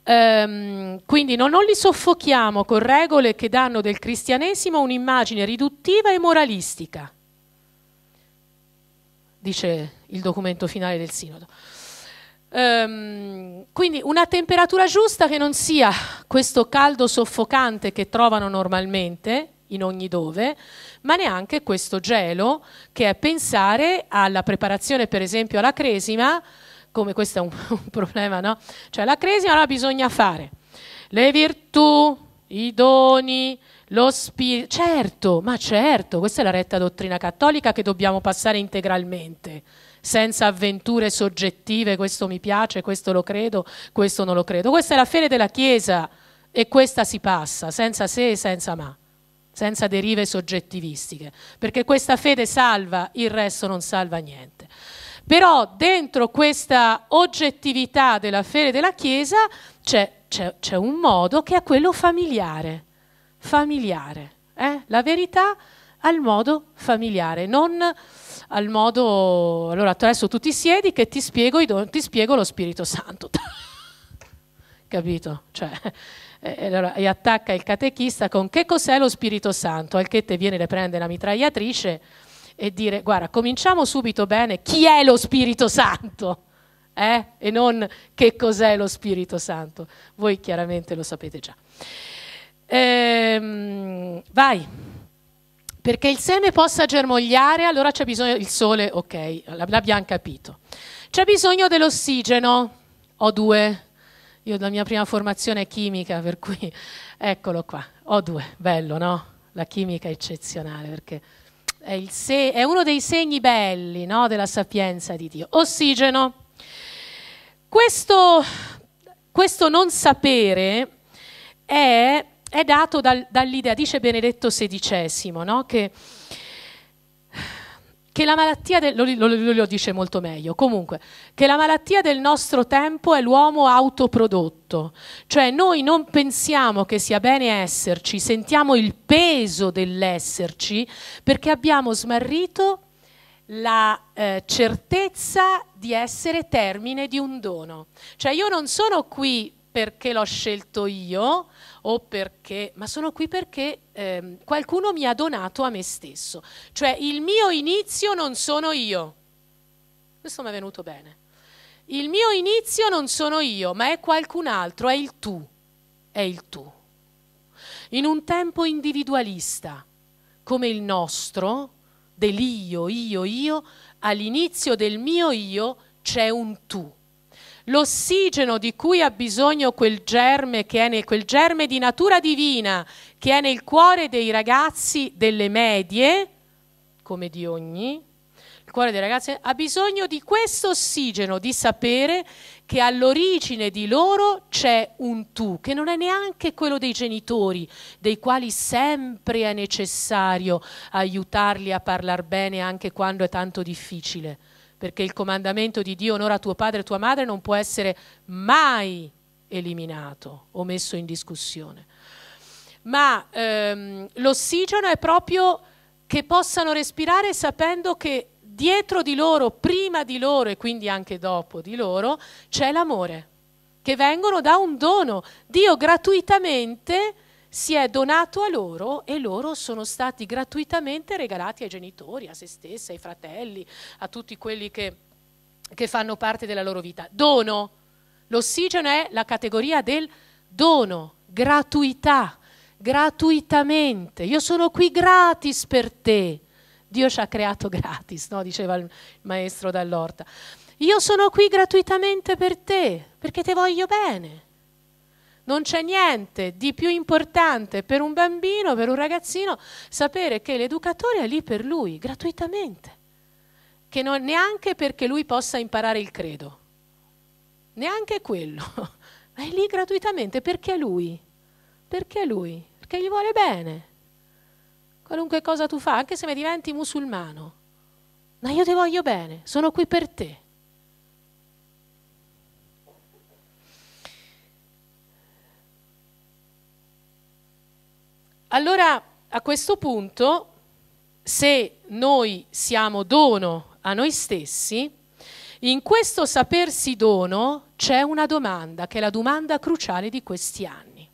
Um, quindi non, non li soffochiamo con regole che danno del cristianesimo un'immagine riduttiva e moralistica, dice il documento finale del sinodo. Um, quindi una temperatura giusta che non sia questo caldo soffocante che trovano normalmente in ogni dove, ma neanche questo gelo che è pensare alla preparazione per esempio alla cresima, come questo è un, un problema, no? Cioè la cresima allora bisogna fare le virtù, i doni, lo spirito, certo, ma certo, questa è la retta dottrina cattolica che dobbiamo passare integralmente senza avventure soggettive, questo mi piace, questo lo credo, questo non lo credo. Questa è la fede della Chiesa e questa si passa, senza se e senza ma, senza derive soggettivistiche, perché questa fede salva, il resto non salva niente. Però dentro questa oggettività della fede della Chiesa c'è, c'è, c'è un modo che è quello familiare, familiare, eh? la verità al modo familiare, non al modo, allora adesso tu ti siedi che ti spiego, ti spiego lo Spirito Santo. Capito? Cioè, e, eh, eh, allora, e attacca il catechista con che cos'è lo Spirito Santo, al che te viene le prende la mitragliatrice e dire guarda, cominciamo subito bene, chi è lo Spirito Santo? Eh? E non che cos'è lo Spirito Santo. Voi chiaramente lo sapete già. Ehm, vai. Perché il seme possa germogliare, allora c'è bisogno del sole, ok, l'abbiamo capito. C'è bisogno dell'ossigeno, O2. Io la mia prima formazione è chimica, per cui eccolo qua, O2, bello, no? La chimica è eccezionale perché è, se, è uno dei segni belli no? della sapienza di Dio. Ossigeno. Questo, questo non sapere è è dato dal, dall'idea, dice Benedetto XVI, no? che, che, la malattia, del, lo, lo, lo dice molto meglio, comunque, che la malattia del nostro tempo è l'uomo autoprodotto, cioè noi non pensiamo che sia bene esserci, sentiamo il peso dell'esserci perché abbiamo smarrito la eh, certezza di essere termine di un dono. Cioè io non sono qui perché l'ho scelto io o perché, ma sono qui perché ehm, qualcuno mi ha donato a me stesso. Cioè il mio inizio non sono io. Questo mi è venuto bene. Il mio inizio non sono io, ma è qualcun altro, è il tu, è il tu. In un tempo individualista come il nostro, dell'io, io, io, all'inizio del mio io c'è un tu l'ossigeno di cui ha bisogno quel germe, che è nel, quel germe di natura divina, che è nel cuore dei ragazzi delle medie, come di ogni, il cuore dei ragazzi ha bisogno di questo ossigeno, di sapere che all'origine di loro c'è un tu, che non è neanche quello dei genitori, dei quali sempre è necessario aiutarli a parlare bene anche quando è tanto difficile perché il comandamento di Dio onora tuo padre e tua madre non può essere mai eliminato o messo in discussione. Ma ehm, l'ossigeno è proprio che possano respirare sapendo che dietro di loro, prima di loro e quindi anche dopo di loro, c'è l'amore, che vengono da un dono. Dio gratuitamente si è donato a loro e loro sono stati gratuitamente regalati ai genitori, a se stessa, ai fratelli, a tutti quelli che, che fanno parte della loro vita. Dono. L'ossigeno è la categoria del dono, gratuità, gratuitamente. Io sono qui gratis per te. Dio ci ha creato gratis, no? diceva il maestro Dall'Orta. Io sono qui gratuitamente per te, perché te voglio bene non c'è niente di più importante per un bambino, per un ragazzino, sapere che l'educatore è lì per lui, gratuitamente, che non, neanche perché lui possa imparare il credo, neanche quello, ma è lì gratuitamente perché è lui, perché è lui, perché gli vuole bene. Qualunque cosa tu fai, anche se mi diventi musulmano, ma io ti voglio bene, sono qui per te. Allora, a questo punto, se noi siamo dono a noi stessi, in questo sapersi dono c'è una domanda, che è la domanda cruciale di questi anni.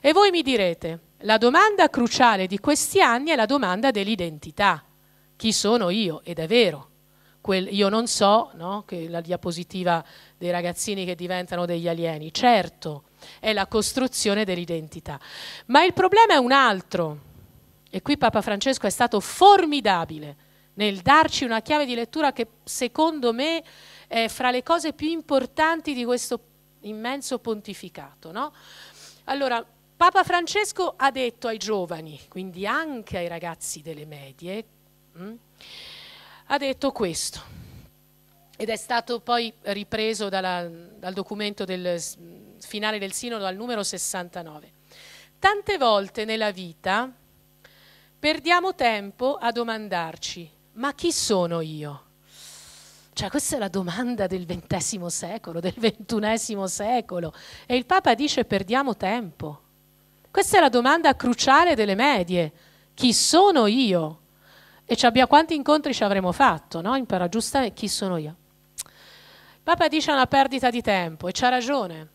E voi mi direte, la domanda cruciale di questi anni è la domanda dell'identità. Chi sono io? Ed è vero. Quel, io non so, no? che la diapositiva dei ragazzini che diventano degli alieni. Certo, è la costruzione dell'identità. Ma il problema è un altro, e qui Papa Francesco è stato formidabile nel darci una chiave di lettura che secondo me è fra le cose più importanti di questo immenso pontificato. No? Allora, Papa Francesco ha detto ai giovani, quindi anche ai ragazzi delle medie, mh, mm, ha detto questo ed è stato poi ripreso dalla, dal documento del, finale del sinodo al numero 69. Tante volte nella vita perdiamo tempo a domandarci ma chi sono io? Cioè questa è la domanda del XX secolo, del XXI secolo e il Papa dice perdiamo tempo. Questa è la domanda cruciale delle medie. Chi sono io? E ci abbia, quanti incontri ci avremo fatto, no? Impara giustamente chi sono io. Papa dice una perdita di tempo e c'ha ragione,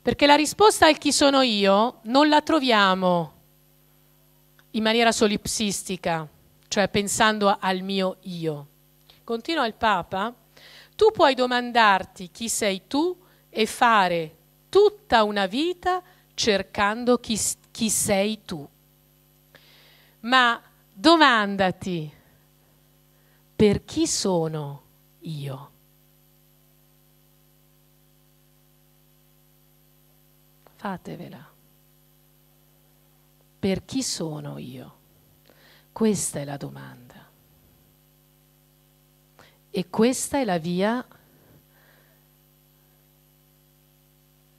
perché la risposta al chi sono io non la troviamo in maniera solipsistica, cioè pensando al mio io. Continua il Papa, tu puoi domandarti chi sei tu e fare tutta una vita cercando chi, chi sei tu. Ma domandati per chi sono io. fatevela. Per chi sono io? Questa è la domanda. E questa è la via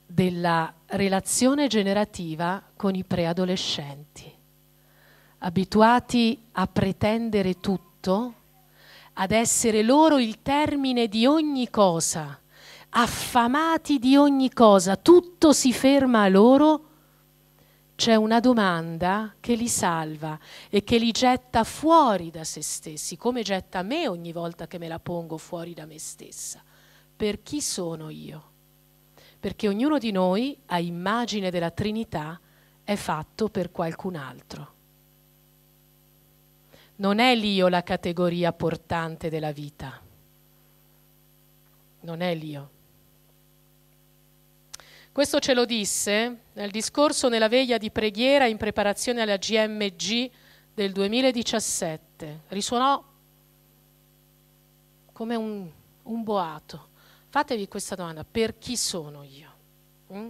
della relazione generativa con i preadolescenti, abituati a pretendere tutto, ad essere loro il termine di ogni cosa affamati di ogni cosa, tutto si ferma a loro, c'è una domanda che li salva e che li getta fuori da se stessi, come getta me ogni volta che me la pongo fuori da me stessa. Per chi sono io? Perché ognuno di noi, a immagine della Trinità, è fatto per qualcun altro. Non è l'io la categoria portante della vita. Non è l'io. Questo ce lo disse nel discorso nella veglia di preghiera in preparazione alla GMG del 2017. Risuonò come un, un boato. Fatevi questa domanda, per chi sono io? Mm?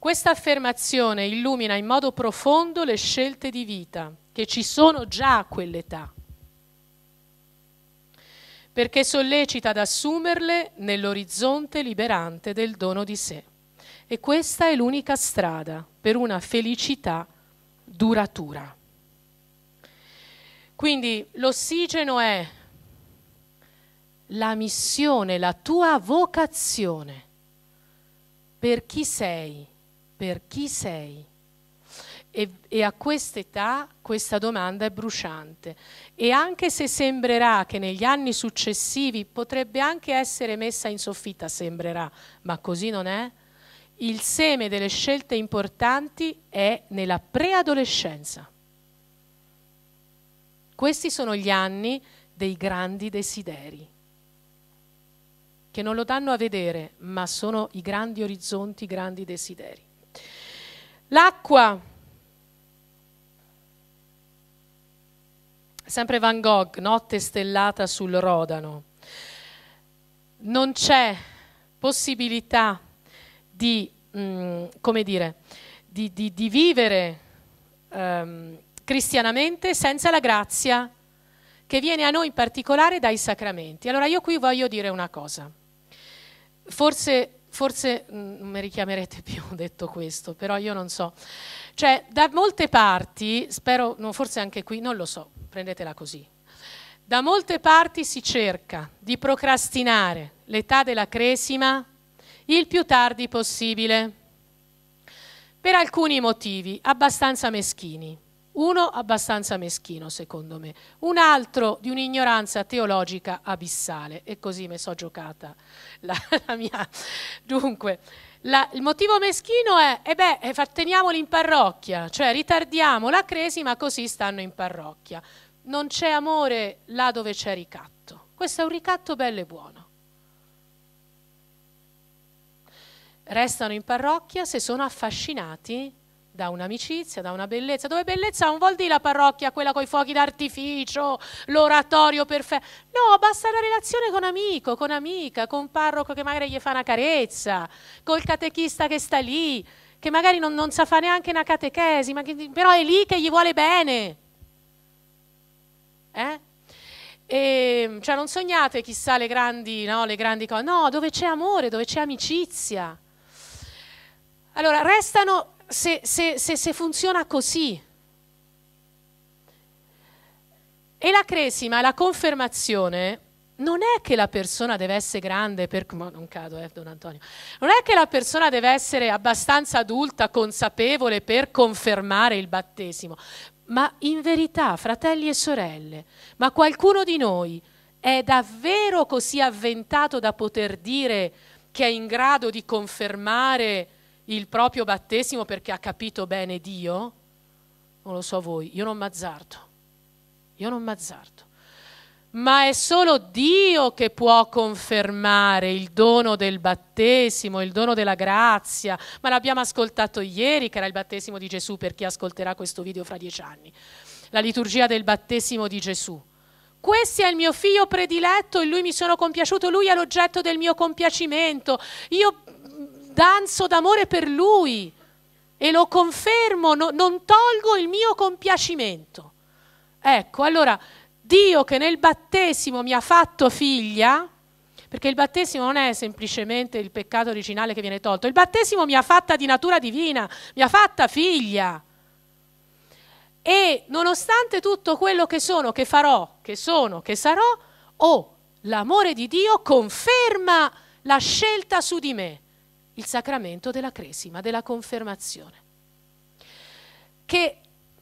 Questa affermazione illumina in modo profondo le scelte di vita che ci sono già a quell'età, perché sollecita ad assumerle nell'orizzonte liberante del dono di sé. E questa è l'unica strada per una felicità duratura. Quindi l'ossigeno è la missione, la tua vocazione, per chi sei, per chi sei. E, e a quest'età questa domanda è bruciante. E anche se sembrerà che negli anni successivi potrebbe anche essere messa in soffitta, sembrerà, ma così non è, il seme delle scelte importanti è nella preadolescenza. Questi sono gli anni dei grandi desideri, che non lo danno a vedere, ma sono i grandi orizzonti, i grandi desideri. L'acqua, sempre Van Gogh, notte stellata sul Rodano, non c'è possibilità di, mh, mm, come dire, di, di, di vivere ehm, cristianamente senza la grazia che viene a noi in particolare dai sacramenti. Allora io qui voglio dire una cosa, forse, forse mm, non mi richiamerete più detto questo, però io non so. Cioè da molte parti, spero, no, forse anche qui, non lo so, prendetela così, da molte parti si cerca di procrastinare l'età della cresima il più tardi possibile, per alcuni motivi abbastanza meschini. Uno abbastanza meschino, secondo me, un altro di un'ignoranza teologica abissale, e così mi sono giocata la, la mia. Dunque, la, il motivo meschino è, e eh beh, eh, teniamoli in parrocchia, cioè ritardiamo la ma così stanno in parrocchia. Non c'è amore là dove c'è ricatto. Questo è un ricatto bello e buono. restano in parrocchia se sono affascinati da un'amicizia, da una bellezza, dove bellezza non vuol dire la parrocchia, quella con i fuochi d'artificio, l'oratorio perfetto, no, basta la relazione con amico, con amica, con un parroco che magari gli fa una carezza, col catechista che sta lì, che magari non, non sa fare neanche una catechesi, ma che, però è lì che gli vuole bene. Eh? E, ehm, cioè non sognate chissà le grandi, no, le grandi cose, no, dove c'è amore, dove c'è amicizia allora, restano se, se, se, se funziona così. E la cresima, la confermazione, non è che la persona deve essere grande, per, non cado, eh, Don Antonio, non è che la persona deve essere abbastanza adulta, consapevole per confermare il battesimo, ma in verità, fratelli e sorelle, ma qualcuno di noi è davvero così avventato da poter dire che è in grado di confermare il il proprio battesimo perché ha capito bene Dio, non lo so voi, io non m'azzardo, io non m'azzardo. Ma è solo Dio che può confermare il dono del battesimo, il dono della grazia. Ma l'abbiamo ascoltato ieri, che era il battesimo di Gesù, per chi ascolterà questo video fra dieci anni. La liturgia del battesimo di Gesù. Questo è il mio figlio prediletto, in lui mi sono compiaciuto, lui è l'oggetto del mio compiacimento. Io danzo d'amore per Lui e lo confermo, no, non tolgo il mio compiacimento. Ecco, allora Dio che nel battesimo mi ha fatto figlia, perché il battesimo non è semplicemente il peccato originale che viene tolto, il battesimo mi ha fatta di natura divina, mi ha fatta figlia. E nonostante tutto quello che sono, che farò, che sono, che sarò, oh, l'amore di Dio conferma la scelta su di me il sacramento della cresima, della confermazione, che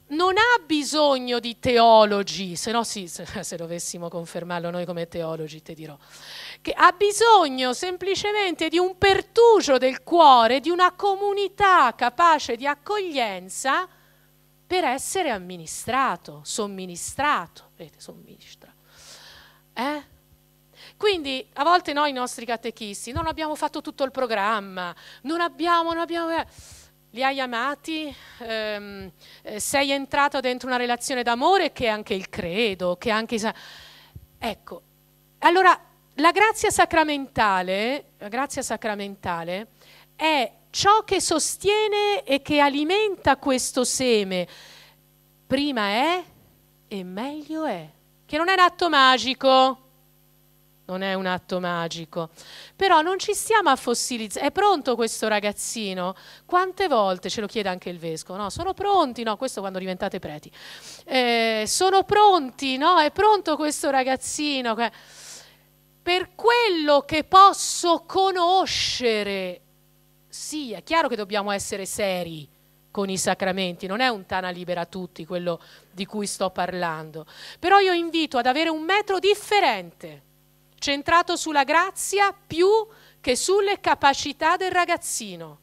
non ha bisogno di teologi, se no sì, se dovessimo confermarlo noi come teologi te dirò, che ha bisogno semplicemente di un pertugio del cuore, di una comunità capace di accoglienza per essere amministrato, somministrato, vedete, somministra. Eh? Quindi a volte noi, i nostri catechisti, non abbiamo fatto tutto il programma, non abbiamo, non abbiamo... Eh, li hai amati, ehm, eh, sei entrato dentro una relazione d'amore che è anche il credo, che è anche... Ecco, allora la grazia sacramentale, la grazia sacramentale è ciò che sostiene e che alimenta questo seme. Prima è e meglio è, che non è un atto magico, non è un atto magico. Però non ci stiamo a fossilizzare. È pronto questo ragazzino? Quante volte ce lo chiede anche il vescovo? No, sono pronti? No, questo quando diventate preti. Eh, sono pronti? No, è pronto questo ragazzino? Cioè, per quello che posso conoscere. Sì, è chiaro che dobbiamo essere seri con i sacramenti, non è un tana libera a tutti quello di cui sto parlando, però io invito ad avere un metro differente centrato sulla grazia più che sulle capacità del ragazzino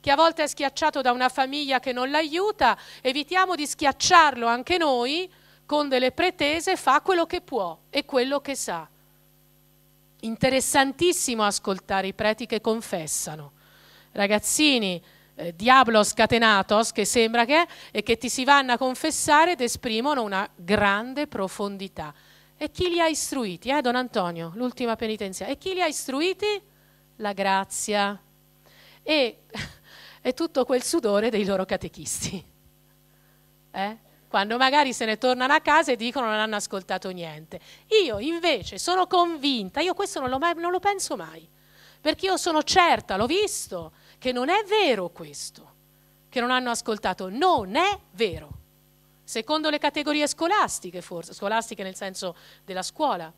che a volte è schiacciato da una famiglia che non l'aiuta, evitiamo di schiacciarlo anche noi con delle pretese, fa quello che può e quello che sa. Interessantissimo ascoltare i preti che confessano. Ragazzini, eh, diablo scatenatos, che sembra che è, e che ti si vanno a confessare ed esprimono una grande profondità. E chi li ha istruiti? Eh, Don Antonio, l'ultima penitenza. E chi li ha istruiti? La grazia. E, e tutto quel sudore dei loro catechisti. Eh? Quando magari se ne tornano a casa e dicono non hanno ascoltato niente. Io invece sono convinta, io questo non lo, mai, non lo penso mai, perché io sono certa, l'ho visto, che non è vero questo, che non hanno ascoltato. Non è vero secondo le categorie scolastiche forse, scolastiche nel senso della scuola.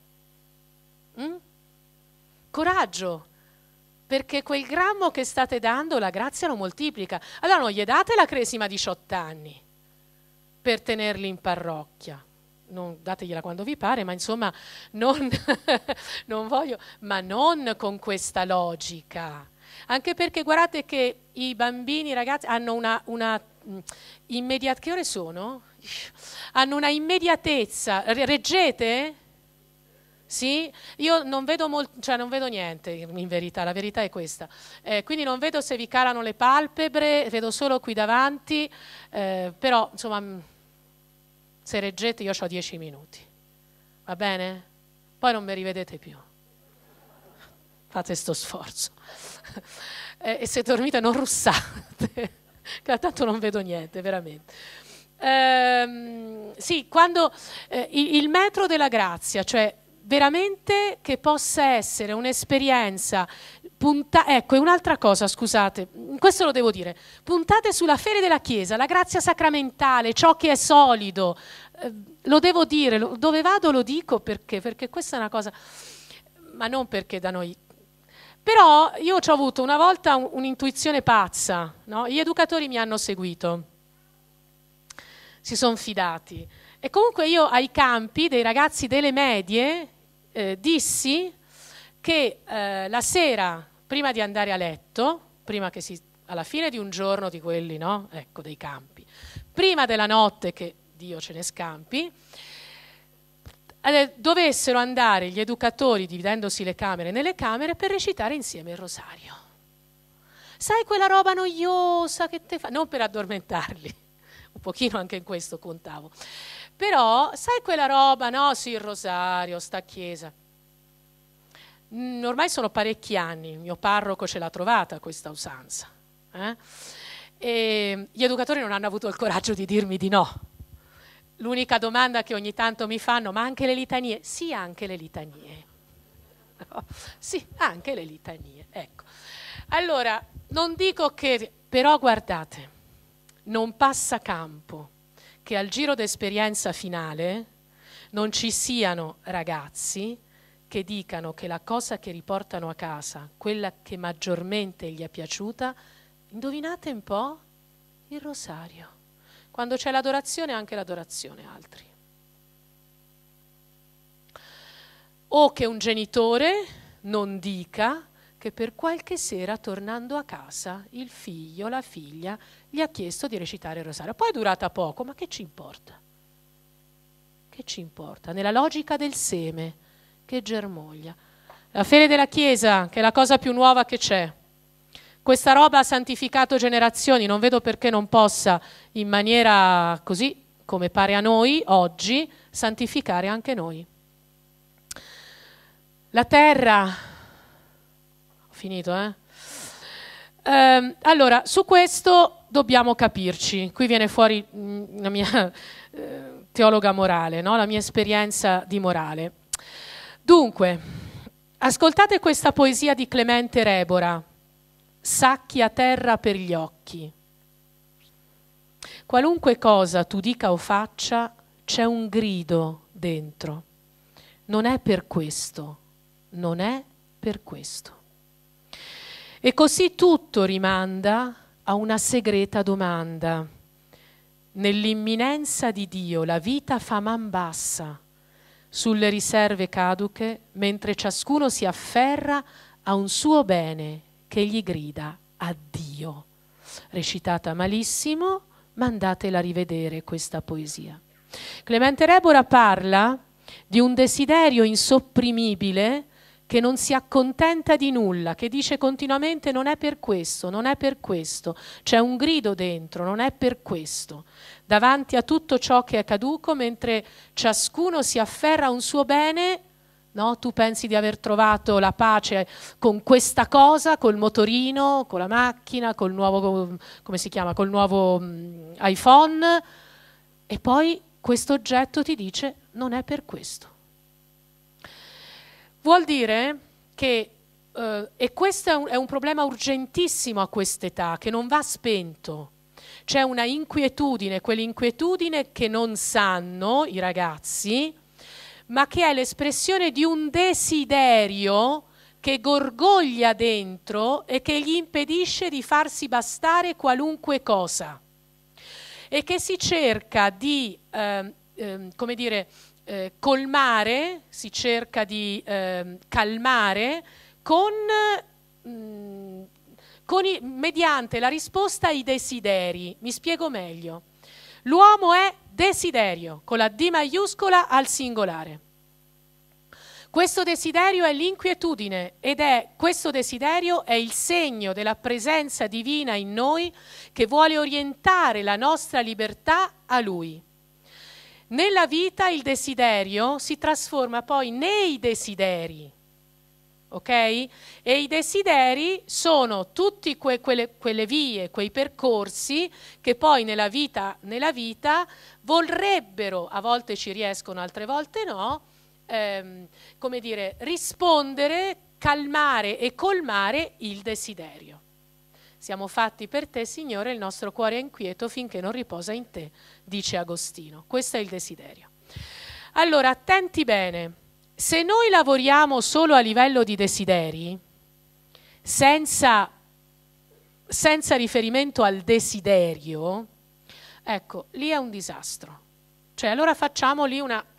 Mm? Coraggio, perché quel grammo che state dando la grazia lo moltiplica. Allora non gli date la cresima a 18 anni per tenerli in parrocchia. Non dategliela quando vi pare, ma insomma non, non voglio, ma non con questa logica anche perché guardate che i bambini, i ragazzi, hanno una, una mm, immediatezza. Che ore sono? Hanno una immediatezza. Reggete? Sì? Io non vedo, molt- cioè non vedo niente, in verità, la verità è questa. Eh, quindi non vedo se vi calano le palpebre, vedo solo qui davanti, eh, però insomma, mm, se reggete io ho dieci minuti, va bene? Poi non mi rivedete più fate questo sforzo. e, eh, e, se dormite non russate, tanto non vedo niente, veramente. Ehm, sì, quando eh, il, il metro della grazia, cioè veramente che possa essere un'esperienza Punta, ecco, è un'altra cosa, scusate, questo lo devo dire. Puntate sulla fede della Chiesa, la grazia sacramentale, ciò che è solido. Eh, lo devo dire, lo, dove vado lo dico perché, perché questa è una cosa, ma non perché da noi però io ho avuto una volta un'intuizione pazza, no? gli educatori mi hanno seguito, si sono fidati. E comunque io ai campi dei ragazzi delle medie eh, dissi che eh, la sera, prima di andare a letto, prima che si, alla fine di un giorno di quelli, no? ecco, dei campi, prima della notte che Dio ce ne scampi, dovessero andare gli educatori dividendosi le camere nelle camere per recitare insieme il rosario. Sai quella roba noiosa che te fa? Non per addormentarli, un pochino anche in questo contavo. Però sai quella roba, no? Sì, il rosario, sta chiesa. Mm, ormai sono parecchi anni, il mio parroco ce l'ha trovata questa usanza. Eh? E gli educatori non hanno avuto il coraggio di dirmi di no, L'unica domanda che ogni tanto mi fanno, ma anche le litanie? Sì, anche le litanie. No? Sì, anche le litanie. Ecco. Allora, non dico che, però guardate, non passa campo che al giro d'esperienza finale non ci siano ragazzi che dicano che la cosa che riportano a casa, quella che maggiormente gli è piaciuta, indovinate un po', il rosario. Quando c'è l'adorazione, anche l'adorazione altri. O che un genitore non dica che per qualche sera tornando a casa il figlio, la figlia, gli ha chiesto di recitare il rosario. Poi è durata poco, ma che ci importa? Che ci importa? Nella logica del seme che germoglia. La fede della Chiesa, che è la cosa più nuova che c'è, questa roba ha santificato generazioni, non vedo perché non possa in maniera così come pare a noi oggi santificare anche noi. La terra, ho finito eh? Ehm, allora, su questo dobbiamo capirci, qui viene fuori mh, mm, la mia eh, teologa morale, no? la mia esperienza di morale. Dunque, ascoltate questa poesia di Clemente Rebora, sacchi a terra per gli occhi. Qualunque cosa tu dica o faccia, c'è un grido dentro. Non è per questo, non è per questo. E così tutto rimanda a una segreta domanda. Nell'imminenza di Dio la vita fa man bassa sulle riserve caduche, mentre ciascuno si afferra a un suo bene che gli grida addio. Recitata malissimo, mandatela a rivedere questa poesia. Clemente Rebora parla di un desiderio insopprimibile che non si accontenta di nulla, che dice continuamente non è per questo, non è per questo, c'è un grido dentro, non è per questo, davanti a tutto ciò che è caduco, mentre ciascuno si afferra a un suo bene No? Tu pensi di aver trovato la pace con questa cosa, col motorino, con la macchina, col nuovo, come si chiama, col nuovo mm, iPhone e poi questo oggetto ti dice non è per questo. Vuol dire che, eh, e questo è un, è un problema urgentissimo a quest'età, che non va spento, c'è una inquietudine, quell'inquietudine che non sanno i ragazzi, ma che è l'espressione di un desiderio che gorgoglia dentro e che gli impedisce di farsi bastare qualunque cosa e che si cerca di, eh, eh, come dire, eh, colmare, si cerca di ehm, calmare con, mh, mm, con i, mediante la risposta ai desideri. Mi spiego meglio. L'uomo è desiderio, con la D maiuscola al singolare. Questo desiderio è l'inquietudine ed è questo desiderio è il segno della presenza divina in noi che vuole orientare la nostra libertà a lui. Nella vita il desiderio si trasforma poi nei desideri ok? E i desideri sono tutte que, quelle, quelle, vie, quei percorsi che poi nella vita, nella vita, vorrebbero, a volte ci riescono, altre volte no, ehm, come dire, rispondere, calmare e colmare il desiderio. Siamo fatti per te, Signore, il nostro cuore è inquieto finché non riposa in te, dice Agostino. Questo è il desiderio. Allora, attenti bene se noi lavoriamo solo a livello di desideri, senza, senza riferimento al desiderio, ecco, lì è un disastro. Cioè, allora facciamo lì una...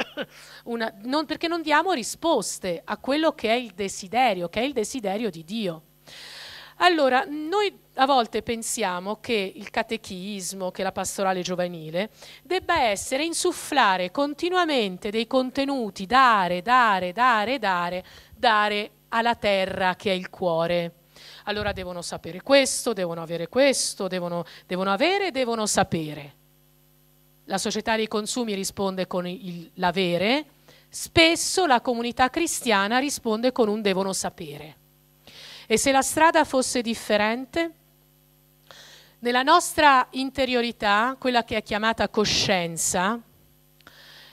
una non, perché non diamo risposte a quello che è il desiderio, che è il desiderio di Dio. Allora, noi a volte pensiamo che il catechismo, che la pastorale giovanile, debba essere insufflare continuamente dei contenuti, dare, dare, dare, dare, dare alla terra che è il cuore. Allora devono sapere questo, devono avere questo, devono, devono avere e devono sapere. La società dei consumi risponde con l'avere, spesso la comunità cristiana risponde con un devono sapere. E se la strada fosse differente? Nella nostra interiorità, quella che è chiamata coscienza,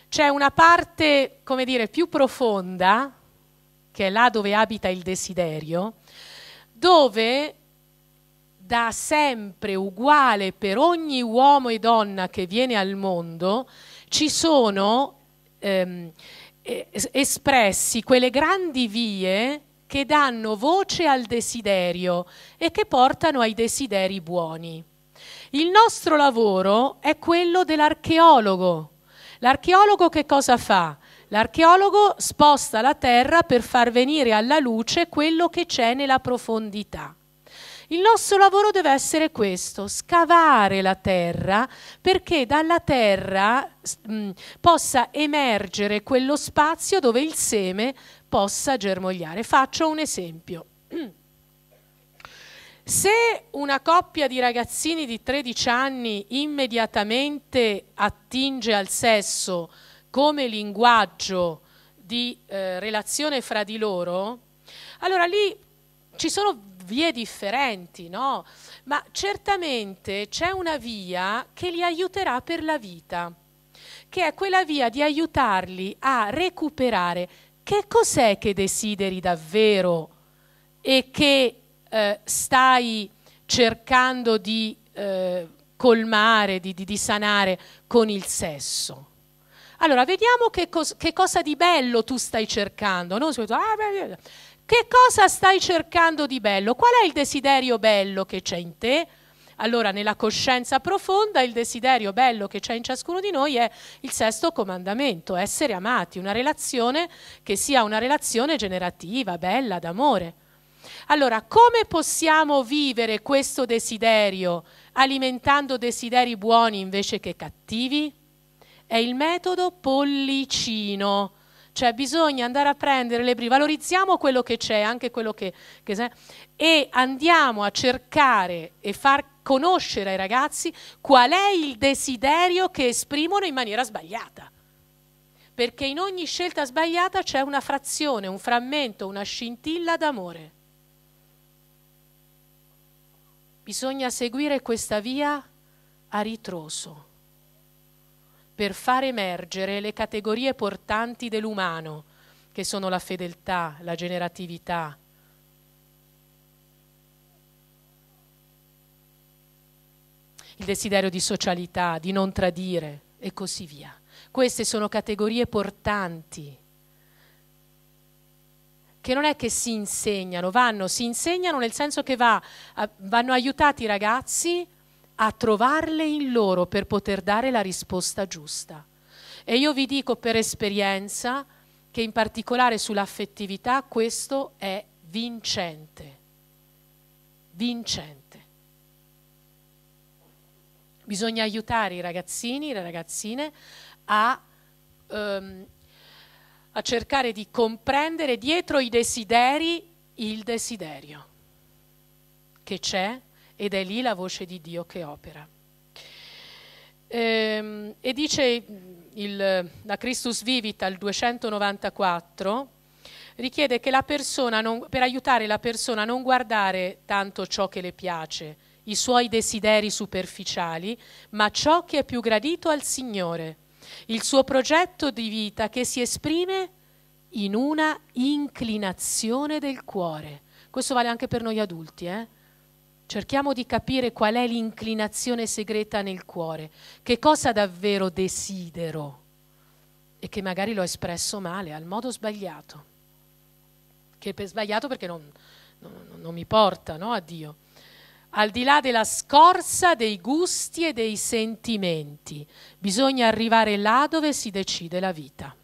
c'è una parte, come dire, più profonda, che è là dove abita il desiderio, dove da sempre uguale per ogni uomo e donna che viene al mondo, ci sono ehm, espressi quelle grandi vie che danno voce al desiderio e che portano ai desideri buoni. Il nostro lavoro è quello dell'archeologo. L'archeologo che cosa fa? L'archeologo sposta la terra per far venire alla luce quello che c'è nella profondità. Il nostro lavoro deve essere questo, scavare la terra perché dalla terra mh, possa emergere quello spazio dove il seme possa germogliare. Faccio un esempio. Se una coppia di ragazzini di 13 anni immediatamente attinge al sesso come linguaggio di eh, relazione fra di loro, allora lì ci sono vie differenti, no? Ma certamente c'è una via che li aiuterà per la vita, che è quella via di aiutarli a recuperare che cos'è che desideri davvero e che eh, stai cercando di eh, colmare, di, di, di, sanare con il sesso? Allora, vediamo che, cos che cosa di bello tu stai cercando. No? Ah, che cosa stai cercando di bello? Qual è il desiderio bello che c'è in te? Allora, nella coscienza profonda, il desiderio bello che c'è in ciascuno di noi è il sesto comandamento, essere amati, una relazione che sia una relazione generativa, bella, d'amore. Allora, come possiamo vivere questo desiderio alimentando desideri buoni invece che cattivi? È il metodo pollicino cioè bisogna andare a prendere le prime, valorizziamo quello che c'è, anche quello che, che e andiamo a cercare e far conoscere ai ragazzi qual è il desiderio che esprimono in maniera sbagliata perché in ogni scelta sbagliata c'è una frazione, un frammento, una scintilla d'amore. Bisogna seguire questa via a ritroso per far emergere le categorie portanti dell'umano, che sono la fedeltà, la generatività. il desiderio di socialità, di non tradire e così via. Queste sono categorie portanti che non è che si insegnano, vanno, si insegnano nel senso che va, vanno aiutati i ragazzi a trovarle in loro per poter dare la risposta giusta. E io vi dico per esperienza che in particolare sull'affettività questo è vincente. Vincente. Bisogna aiutare i ragazzini, le ragazzine a, um, a cercare di comprendere dietro i desideri il desiderio che c'è ed è lì la voce di Dio che opera. Ehm, e dice il, la Christus Vivita, il 294, richiede che la persona non, per aiutare la persona a non guardare tanto ciò che le piace, i suoi desideri superficiali, ma ciò che è più gradito al Signore, il suo progetto di vita che si esprime in una inclinazione del cuore. Questo vale anche per noi adulti, eh? Cerchiamo di capire qual è l'inclinazione segreta nel cuore, che cosa davvero desidero e che magari l'ho espresso male, al modo sbagliato, che è sbagliato perché non, non, non mi porta no, a Dio. Al di là della scorsa dei gusti e dei sentimenti, bisogna arrivare là dove si decide la vita.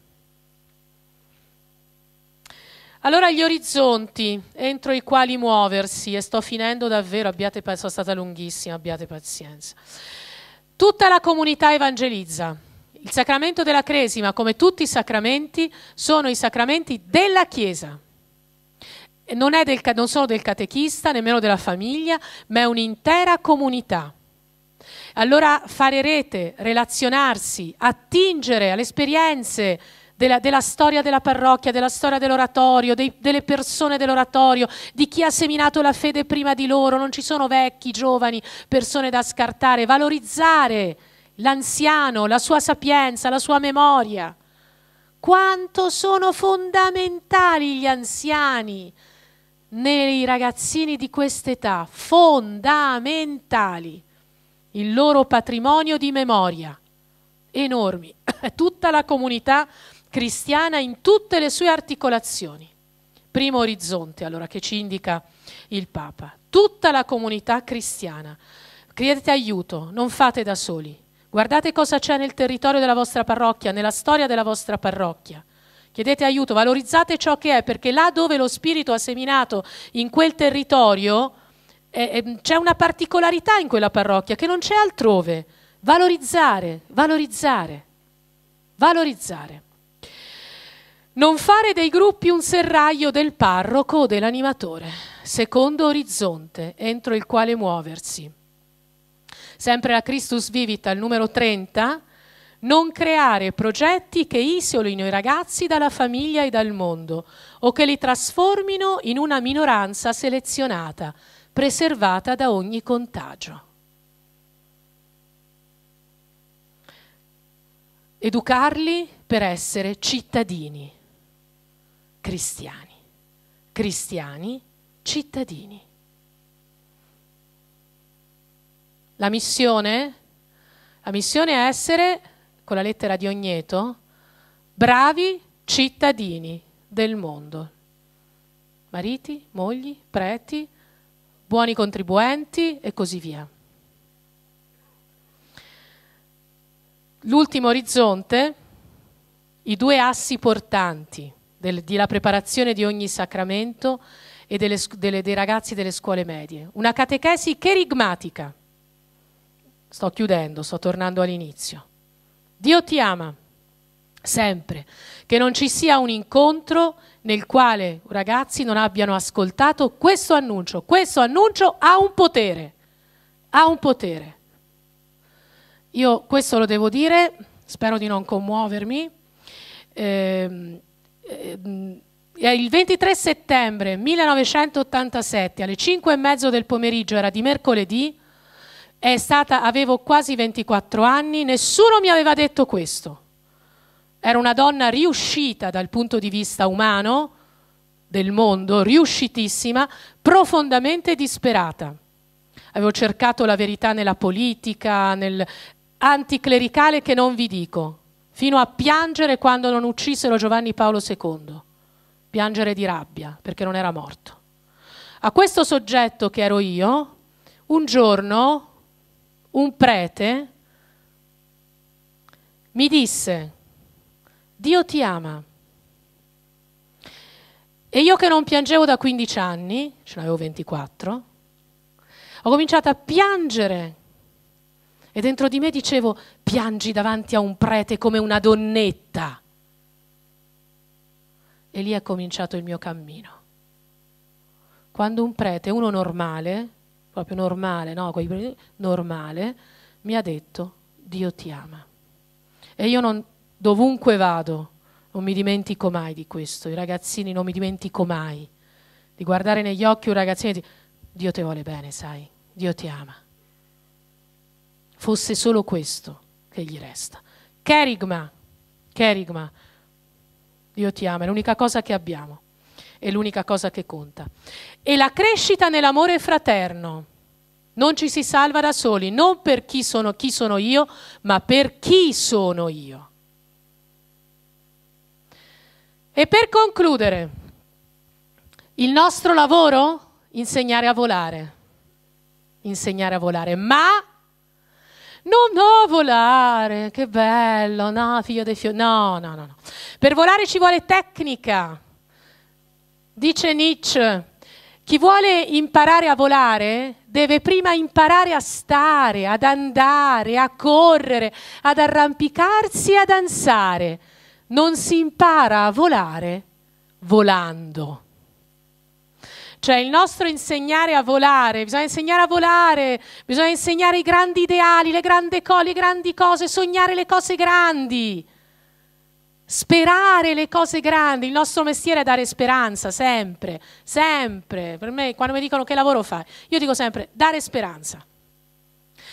Allora gli orizzonti entro i quali muoversi, e sto finendo davvero, abbiate pazienza, sono stata lunghissima, abbiate pazienza. Tutta la comunità evangelizza. Il sacramento della Cresima, come tutti i sacramenti, sono i sacramenti della Chiesa. Non, del, non sono del catechista, nemmeno della famiglia, ma è un'intera comunità. Allora fare rete, relazionarsi, attingere alle esperienze, della, della storia della parrocchia, della storia dell'oratorio, dei, delle persone dell'oratorio, di chi ha seminato la fede prima di loro. Non ci sono vecchi, giovani, persone da scartare. Valorizzare l'anziano, la sua sapienza, la sua memoria. Quanto sono fondamentali gli anziani nei ragazzini di quest'età, fondamentali, il loro patrimonio di memoria, enormi. Tutta la comunità cristiana in tutte le sue articolazioni. Primo orizzonte, allora, che ci indica il Papa. Tutta la comunità cristiana. Chiedete aiuto, non fate da soli. Guardate cosa c'è nel territorio della vostra parrocchia, nella storia della vostra parrocchia. Chiedete aiuto, valorizzate ciò che è, perché là dove lo Spirito ha seminato in quel territorio eh, c'è una particolarità in quella parrocchia che non c'è altrove. Valorizzare, valorizzare, valorizzare. Non fare dei gruppi un serraglio del parroco o dell'animatore, secondo orizzonte entro il quale muoversi. Sempre la Christus Vivit al numero 30, non creare progetti che isolino i ragazzi dalla famiglia e dal mondo o che li trasformino in una minoranza selezionata, preservata da ogni contagio. Educarli per essere cittadini cristiani, cristiani cittadini. La missione? La missione è essere, con la lettera di Ogneto, bravi cittadini del mondo. Mariti, mogli, preti, buoni contribuenti e così via. L'ultimo orizzonte, i due assi portanti del, la preparazione di ogni sacramento e delle, delle, dei ragazzi delle scuole medie. Una catechesi cherigmatica. Sto chiudendo, sto tornando all'inizio. Dio ti ama sempre, che non ci sia un incontro nel quale ragazzi non abbiano ascoltato questo annuncio. Questo annuncio ha un potere, ha un potere. Io questo lo devo dire, spero di non commuovermi. Eh, Ehm, eh, il 23 settembre 1987 alle 5 e mezzo del pomeriggio, era di mercoledì, stata, avevo quasi 24 anni, nessuno mi aveva detto questo. Era una donna riuscita dal punto di vista umano, del mondo, riuscitissima, profondamente disperata. Avevo cercato la verità nella politica, nel anticlericale che non vi dico fino a piangere quando non uccisero Giovanni Paolo II, piangere di rabbia perché non era morto. A questo soggetto che ero io, un giorno un prete mi disse, Dio ti ama. E io che non piangevo da 15 anni, ce l'avevo 24, ho cominciato a piangere e dentro di me dicevo, piangi davanti a un prete come una donnetta. E lì è cominciato il mio cammino. Quando un prete, uno normale, proprio normale, no, normale, mi ha detto, Dio ti ama. E io non, dovunque vado, non mi dimentico mai di questo, i ragazzini non mi dimentico mai di guardare negli occhi un ragazzino e di dire Dio ti vuole bene, sai, Dio ti ama fosse solo questo che gli resta. Kerigma, Kerigma, Dio ti ama, è l'unica cosa che abbiamo, è l'unica cosa che conta. E la crescita nell'amore fraterno. Non ci si salva da soli, non per chi sono, chi sono io, ma per chi sono io. E per concludere, il nostro lavoro? Insegnare a volare. Insegnare a volare, ma non no volare, che bello, no figlio dei fiori, no, no, no, no. Per volare ci vuole tecnica, dice Nietzsche. Chi vuole imparare a volare deve prima imparare a stare, ad andare, a correre, ad arrampicarsi e a danzare. Non si impara a volare volando. Cioè il nostro insegnare a volare, bisogna insegnare a volare, bisogna insegnare i grandi ideali, le grandi, co- le grandi cose, sognare le cose grandi, sperare le cose grandi. Il nostro mestiere è dare speranza, sempre, sempre. Per me quando mi dicono che lavoro fai, io dico sempre dare speranza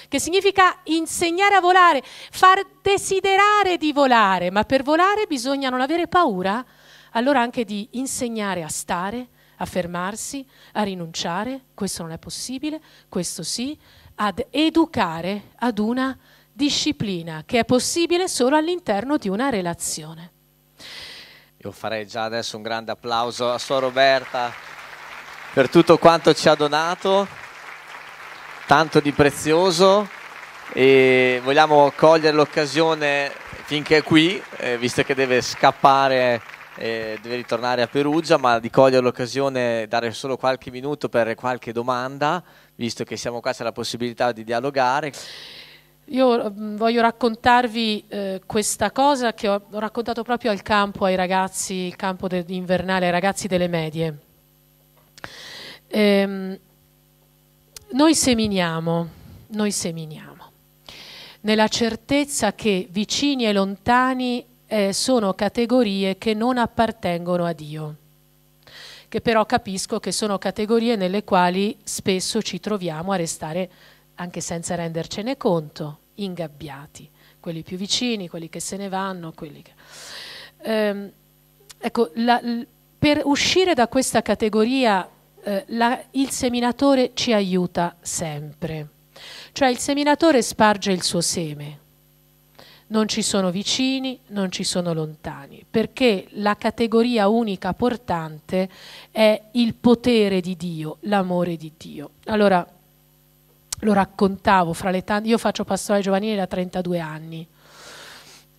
che significa insegnare a volare, far desiderare di volare, ma per volare bisogna non avere paura, allora anche di insegnare a stare, a fermarsi, a rinunciare, questo non è possibile, questo sì, ad educare ad una disciplina che è possibile solo all'interno di una relazione. Io farei già adesso un grande applauso a Sua Roberta per tutto quanto ci ha donato, tanto di prezioso e vogliamo cogliere l'occasione finché è qui, eh, visto che deve scappare eh, deve ritornare a Perugia, ma di cogliere l'occasione dare solo qualche minuto per qualche domanda, visto che siamo qua c'è la possibilità di dialogare. Io mm, voglio raccontarvi eh, questa cosa che ho, ho, raccontato proprio al campo ai ragazzi, il campo invernale, ai ragazzi delle medie. Ehm, noi seminiamo, noi seminiamo, nella certezza che vicini e lontani eh, sono categorie che non appartengono a Dio, che però capisco che sono categorie nelle quali spesso ci troviamo a restare, anche senza rendercene conto, ingabbiati, quelli più vicini, quelli che se ne vanno, quelli che... Eh, ecco, la, per uscire da questa categoria eh, la, il seminatore ci aiuta sempre. Cioè il seminatore sparge il suo seme, non ci sono vicini, non ci sono lontani, perché la categoria unica portante è il potere di Dio, l'amore di Dio. Allora, lo raccontavo, fra le tante, io faccio pastorale giovanile da 32 anni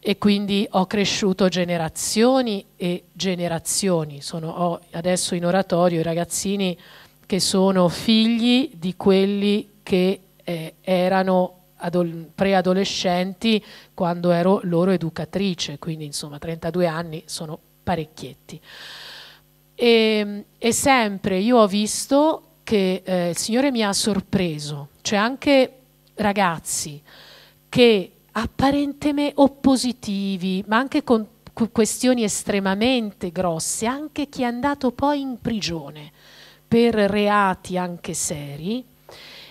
e quindi ho cresciuto generazioni e generazioni, sono, ho adesso in oratorio i ragazzini che sono figli di quelli che eh, erano preadolescenti quando ero loro educatrice, quindi insomma 32 anni sono parecchietti. E, ehm, e sempre io ho visto che eh, il Signore mi ha sorpreso, cioè anche ragazzi che apparentemente oppositivi, ma anche con questioni estremamente grosse, anche chi è andato poi in prigione per reati anche seri,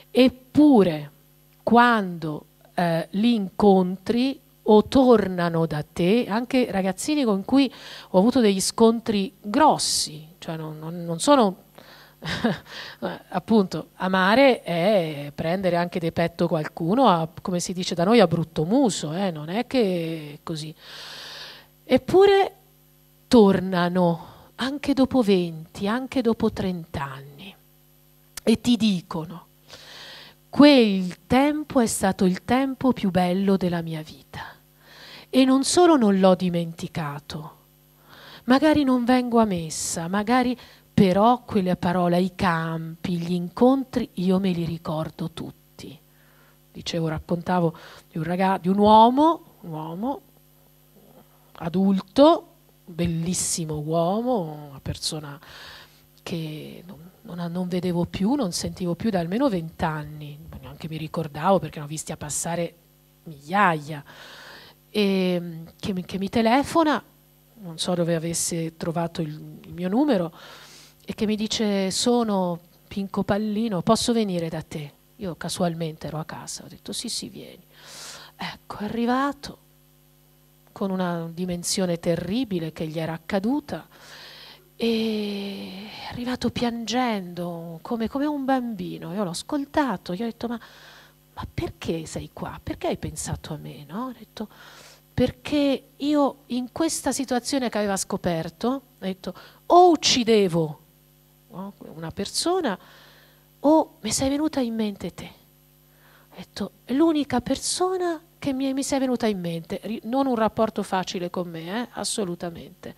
eppure quando eh, li incontri o tornano da te, anche ragazzini con cui ho avuto degli scontri grossi, cioè non, non, non sono appunto amare è prendere anche di petto qualcuno, a, come si dice da noi, a brutto muso, eh? non è che è così. Eppure tornano anche dopo 20, anche dopo 30 anni e ti dicono quel tempo è stato il tempo più bello della mia vita. E non solo non l'ho dimenticato, magari non vengo a messa, magari però quelle parole, i campi, gli incontri, io me li ricordo tutti. Dicevo, raccontavo di un, raga- di un uomo, un uomo adulto, bellissimo uomo, una persona che non, non, non vedevo più, non sentivo più da almeno vent'anni, neanche mi ricordavo perché ne ho visti a passare migliaia, e, ehm, che, che, mi telefona, non so dove avesse trovato il, il mio numero, e che mi dice sono Pinco Pallino, posso venire da te? Io casualmente ero a casa, ho detto sì sì vieni. Ecco, è arrivato con una dimensione terribile che gli era accaduta e è arrivato piangendo come, come, un bambino. Io l'ho ascoltato, gli ho detto: ma, ma, perché sei qua? Perché hai pensato a me? No? Ho detto: Perché io in questa situazione che aveva scoperto, ho detto: O uccidevo no? una persona, o mi sei venuta in mente te. Ho detto: L'unica persona che mi, mi sei venuta in mente, non un rapporto facile con me, eh? assolutamente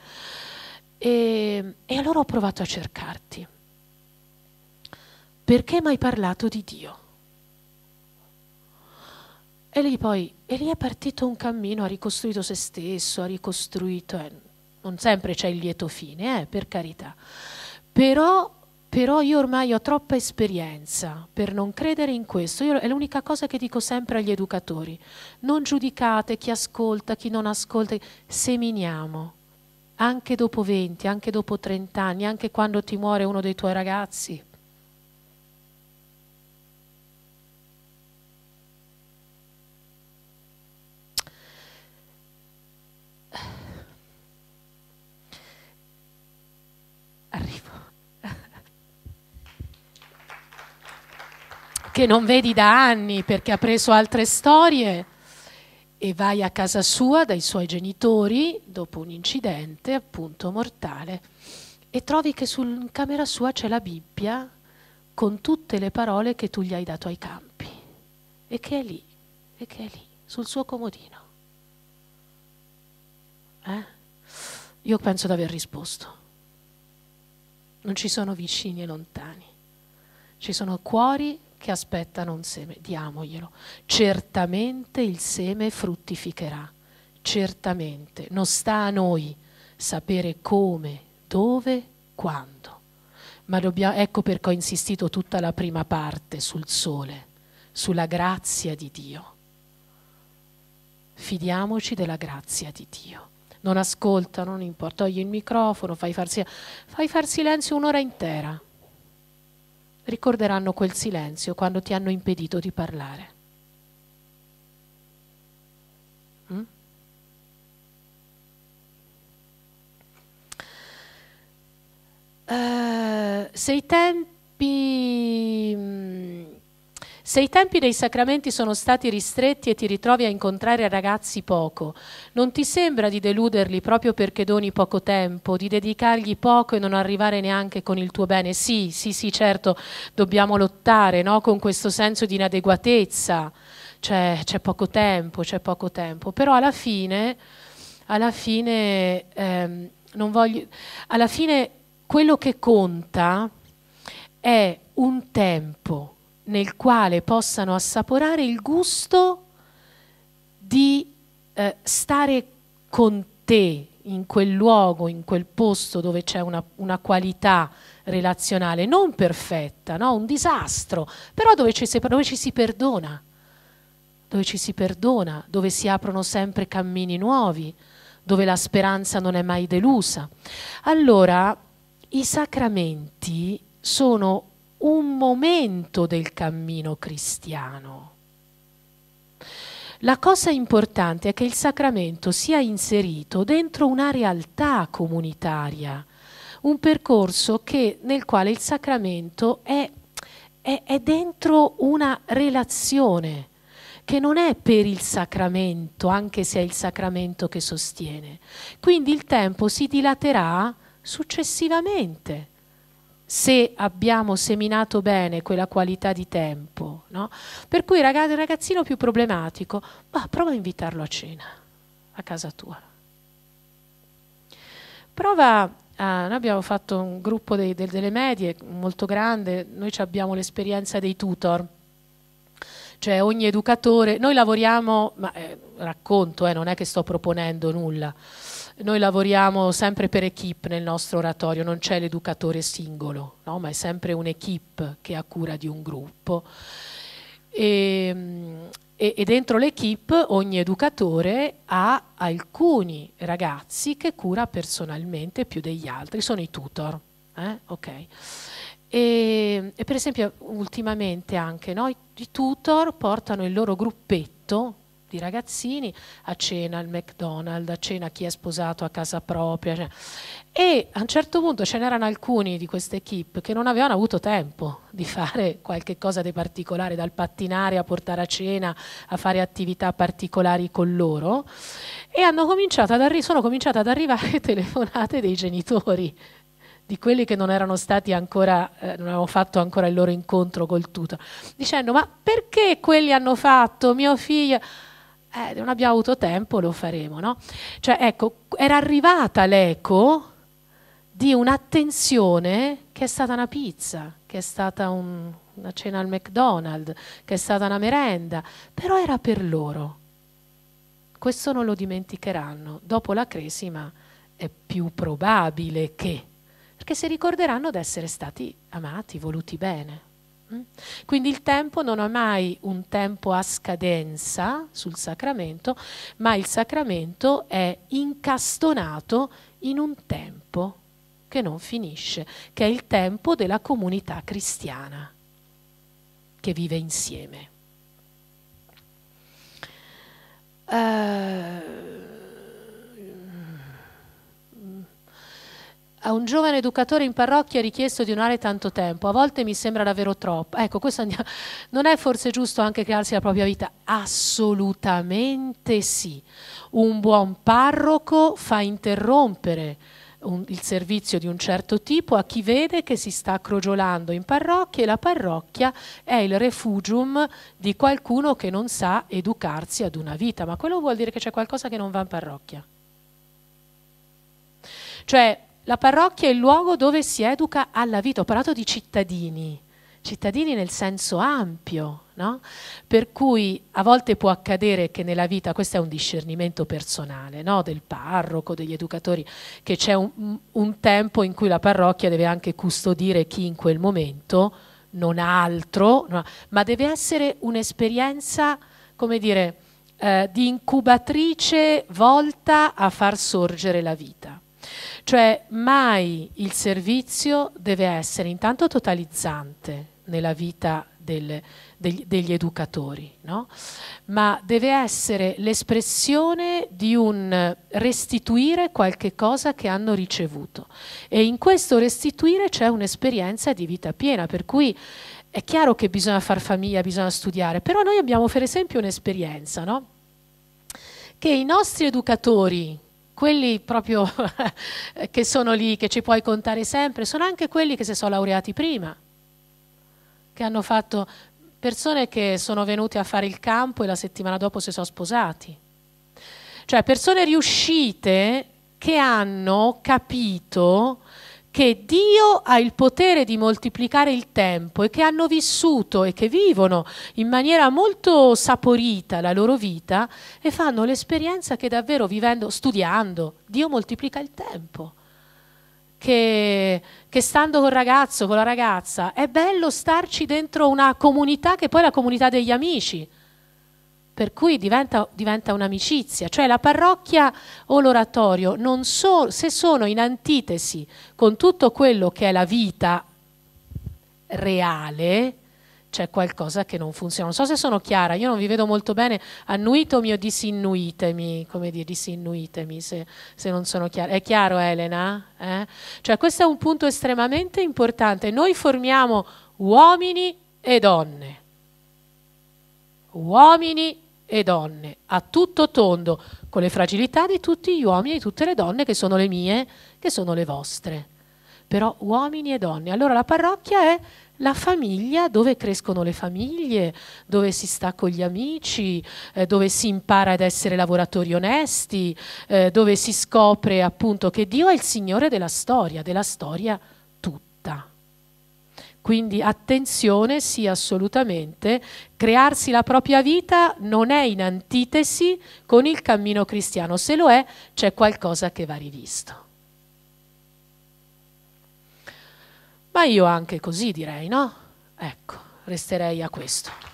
e, ehm, e allora ho provato a cercarti. Perché mai parlato di Dio? E lì poi, e lì è partito un cammino, ha ricostruito se stesso, ha ricostruito, eh, non sempre c'è il lieto fine, eh, per carità. Però, però, io ormai ho troppa esperienza per non credere in questo. Io, è l'unica cosa che dico sempre agli educatori. Non giudicate chi ascolta, chi non ascolta, seminiamo anche dopo 20, anche dopo 30 anni, anche quando ti muore uno dei tuoi ragazzi. Arrivo. Che non vedi da anni perché ha preso altre storie e vai a casa sua dai suoi genitori dopo un incidente appunto mortale e trovi che sul, in camera sua c'è la Bibbia con tutte le parole che tu gli hai dato ai campi e che è lì, e che è lì, sul suo comodino. Eh? Io penso di aver risposto. Non ci sono vicini e lontani, ci sono cuori che aspettano un seme, diamoglielo. Certamente il seme fruttificherà, certamente. Non sta a noi sapere come, dove, quando. Ma dobbiamo, ecco perché ho insistito tutta la prima parte sul sole, sulla grazia di Dio. Fidiamoci della grazia di Dio. Non ascolta, non importa, togli il microfono, fai far, fai far silenzio un'ora intera ricorderanno quel silenzio quando ti hanno impedito di parlare. Mm? Uh, se i tempi se i tempi dei sacramenti sono stati ristretti e ti ritrovi a incontrare ragazzi poco, non ti sembra di deluderli proprio perché doni poco tempo, di dedicargli poco e non arrivare neanche con il tuo bene? Sì, sì, sì, certo, dobbiamo lottare no? con questo senso di inadeguatezza, cioè, c'è poco tempo, c'è poco tempo, però alla fine, alla fine, ehm, non voglio, alla fine quello che conta è un tempo nel quale possano assaporare il gusto di eh, stare con te in quel luogo, in quel posto dove c'è una, una, qualità relazionale non perfetta, no? un disastro, però dove ci, dove ci si perdona, dove ci si perdona, dove si aprono sempre cammini nuovi, dove la speranza non è mai delusa. Allora, i sacramenti sono un momento del cammino cristiano. La cosa importante è che il sacramento sia inserito dentro una realtà comunitaria, un percorso che, nel quale il sacramento è, è, è dentro una relazione che non è per il sacramento, anche se è il sacramento che sostiene. Quindi il tempo si dilaterà successivamente se abbiamo seminato bene quella qualità di tempo. No? Per cui il ragazzino più problematico, bah, prova a invitarlo a cena a casa tua. Prova, ah, noi abbiamo fatto un gruppo dei, del, delle medie molto grande, noi abbiamo l'esperienza dei tutor cioè ogni educatore, noi lavoriamo, ma eh, racconto, eh, non è che sto proponendo nulla, noi lavoriamo sempre per equip nel nostro oratorio, non c'è l'educatore singolo, no? ma è sempre un'equip che ha cura di un gruppo. E, ehm, e, e dentro l'equip ogni educatore ha alcuni ragazzi che cura personalmente più degli altri, sono i tutor. Eh? Okay. E, e, per esempio ultimamente anche no? I, i tutor portano il loro gruppetto di ragazzini, a cena al McDonald's, a cena chi è sposato a casa propria. Cioè. E a un certo punto ce n'erano alcuni di queste equip che non avevano avuto tempo di fare qualche cosa di particolare, dal pattinare a portare a cena, a fare attività particolari con loro, e cominciato arri- sono cominciate ad arrivare telefonate dei genitori di quelli che non erano stati ancora, eh, non avevano fatto ancora il loro incontro col tutor, dicendo ma perché quelli hanno fatto mio figlio? eh, non abbiamo avuto tempo, lo faremo, no? Cioè, ecco, era arrivata l'eco di un'attenzione che è stata una pizza, che è stata un, una cena al McDonald's, che è stata una merenda, però era per loro. Questo non lo dimenticheranno. Dopo la cresima è più probabile che, perché si ricorderanno di essere stati amati, voluti bene. Mm? Quindi il tempo non è mai un tempo a scadenza sul sacramento, ma il sacramento è incastonato in un tempo che non finisce, che è il tempo della comunità cristiana che vive insieme. Uh, a un giovane educatore in parrocchia è richiesto di donare tanto tempo, a volte mi sembra davvero troppo. Ecco, questo andiamo. non è forse giusto anche crearsi la propria vita? Assolutamente sì. Un buon parroco fa interrompere un, il servizio di un certo tipo a chi vede che si sta crogiolando in parrocchia e la parrocchia è il refugium di qualcuno che non sa educarsi ad una vita, ma quello vuol dire che c'è qualcosa che non va in parrocchia. Cioè, la parrocchia è il luogo dove si educa alla vita. Ho parlato di cittadini, cittadini nel senso ampio, no? per cui a volte può accadere che nella vita, questo è un discernimento personale no? del parroco, degli educatori, che c'è un, un tempo in cui la parrocchia deve anche custodire chi in quel momento non ha altro, no, ma deve essere un'esperienza, come dire, eh, di incubatrice volta a far sorgere la vita. Cioè mai il servizio deve essere intanto totalizzante nella vita del, degli, degli, educatori, no? ma deve essere l'espressione di un restituire qualche cosa che hanno ricevuto. E in questo restituire c'è un'esperienza di vita piena, per cui è chiaro che bisogna far famiglia, bisogna studiare, però noi abbiamo per esempio un'esperienza, no? che i nostri educatori quelli proprio che sono lì, che ci puoi contare sempre, sono anche quelli che si sono laureati prima, che hanno fatto persone che sono venute a fare il campo e la settimana dopo si sono sposati. Cioè persone riuscite che hanno capito che Dio ha il potere di moltiplicare il tempo e che hanno vissuto e che vivono in maniera molto saporita la loro vita e fanno l'esperienza che davvero vivendo, studiando, Dio moltiplica il tempo. Che, che stando col ragazzo, con la ragazza, è bello starci dentro una comunità che poi è la comunità degli amici per cui diventa, diventa un'amicizia, cioè la parrocchia o l'oratorio, so, se sono in antitesi con tutto quello che è la vita reale, c'è qualcosa che non funziona. Non so se sono chiara, io non vi vedo molto bene, annuitomi o disinnuitemi, come dire, disinnuitemi se, se non sono chiara. È chiaro Elena? Eh? Cioè questo è un punto estremamente importante. Noi formiamo uomini e donne uomini e donne, a tutto tondo, con le fragilità di tutti gli uomini e di tutte le donne che sono le mie, che sono le vostre. Però uomini e donne. Allora la parrocchia è la famiglia dove crescono le famiglie, dove si sta con gli amici, eh, dove si impara ad essere lavoratori onesti, eh, dove si scopre appunto che Dio è il Signore della storia, della storia quindi attenzione, sì assolutamente, crearsi la propria vita non è in antitesi con il cammino cristiano, se lo è c'è qualcosa che va rivisto. Ma io anche così direi, no? Ecco, resterei a questo.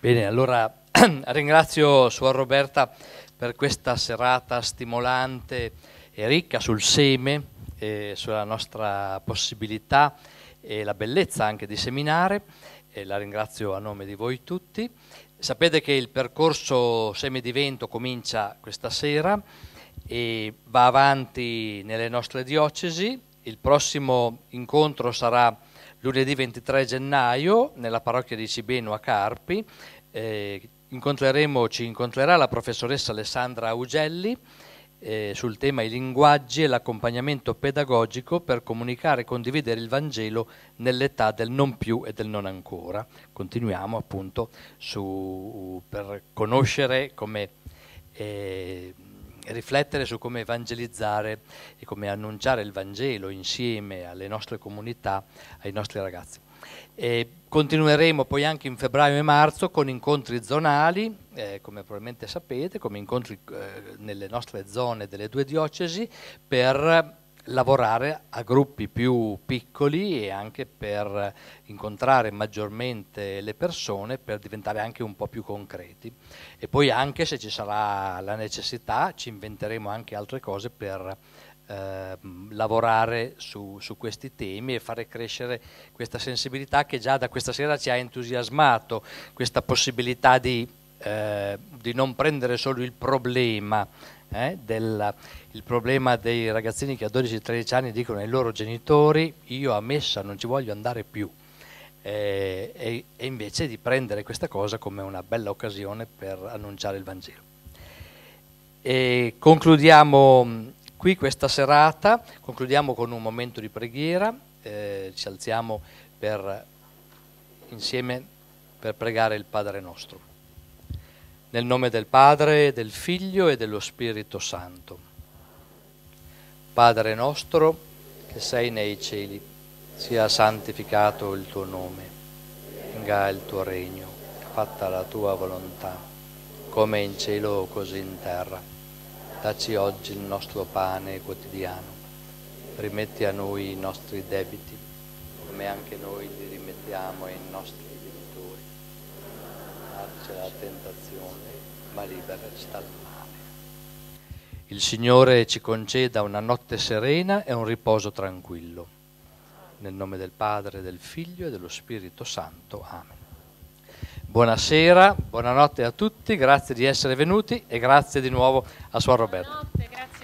Bene, allora ringrazio Suor Roberta per questa serata stimolante e ricca sul seme, eh, sulla nostra possibilità e la bellezza anche di seminare. E la ringrazio a nome di voi tutti. Sapete che il percorso Seme di Vento comincia questa sera e va avanti nelle nostre diocesi. Il prossimo incontro sarà lunedì 23 gennaio nella parrocchia di Cibeno a Carpi. Eh, incontreremo, ci incontrerà la professoressa Alessandra Augelli eh, sul tema i linguaggi e l'accompagnamento pedagogico per comunicare e condividere il Vangelo nell'età del non più e del non ancora. Continuiamo appunto su, per conoscere come... Eh, riflettere su come evangelizzare e come annunciare il Vangelo insieme alle nostre comunità, ai nostri ragazzi. E continueremo poi anche in febbraio e marzo con incontri zonali, eh, come probabilmente sapete, come incontri eh, nelle nostre zone delle due diocesi per lavorare a gruppi più piccoli e anche per incontrare maggiormente le persone per diventare anche un po' più concreti e poi anche se ci sarà la necessità ci inventeremo anche altre cose per ehm, lavorare su, su, questi temi e fare crescere questa sensibilità che già da questa sera ci ha entusiasmato, questa possibilità di, eh, di non prendere solo il problema eh, del problema dei ragazzini che a 12-13 anni dicono ai loro genitori io a messa non ci voglio andare più eh, e, e invece di prendere questa cosa come una bella occasione per annunciare il Vangelo. E concludiamo mm, qui questa serata, concludiamo con un momento di preghiera, eh, ci alziamo per, insieme per pregare il Padre nostro. Nel nome del Padre, del Figlio e dello Spirito Santo. Padre nostro, che sei nei cieli, sia santificato il tuo nome, venga il tuo regno, fatta la tua volontà, come in cielo così in terra. Dacci oggi il nostro pane quotidiano, rimetti a noi i nostri debiti, come anche noi li rimettiamo ai nostri fugge dalla tentazione, ma liberaci dal male. Il Signore ci conceda una notte serena e un riposo tranquillo. Nel nome del Padre, del Figlio e dello Spirito Santo. Amen. Buonasera, buonanotte a tutti, grazie di essere venuti e grazie di nuovo a Suor Roberto.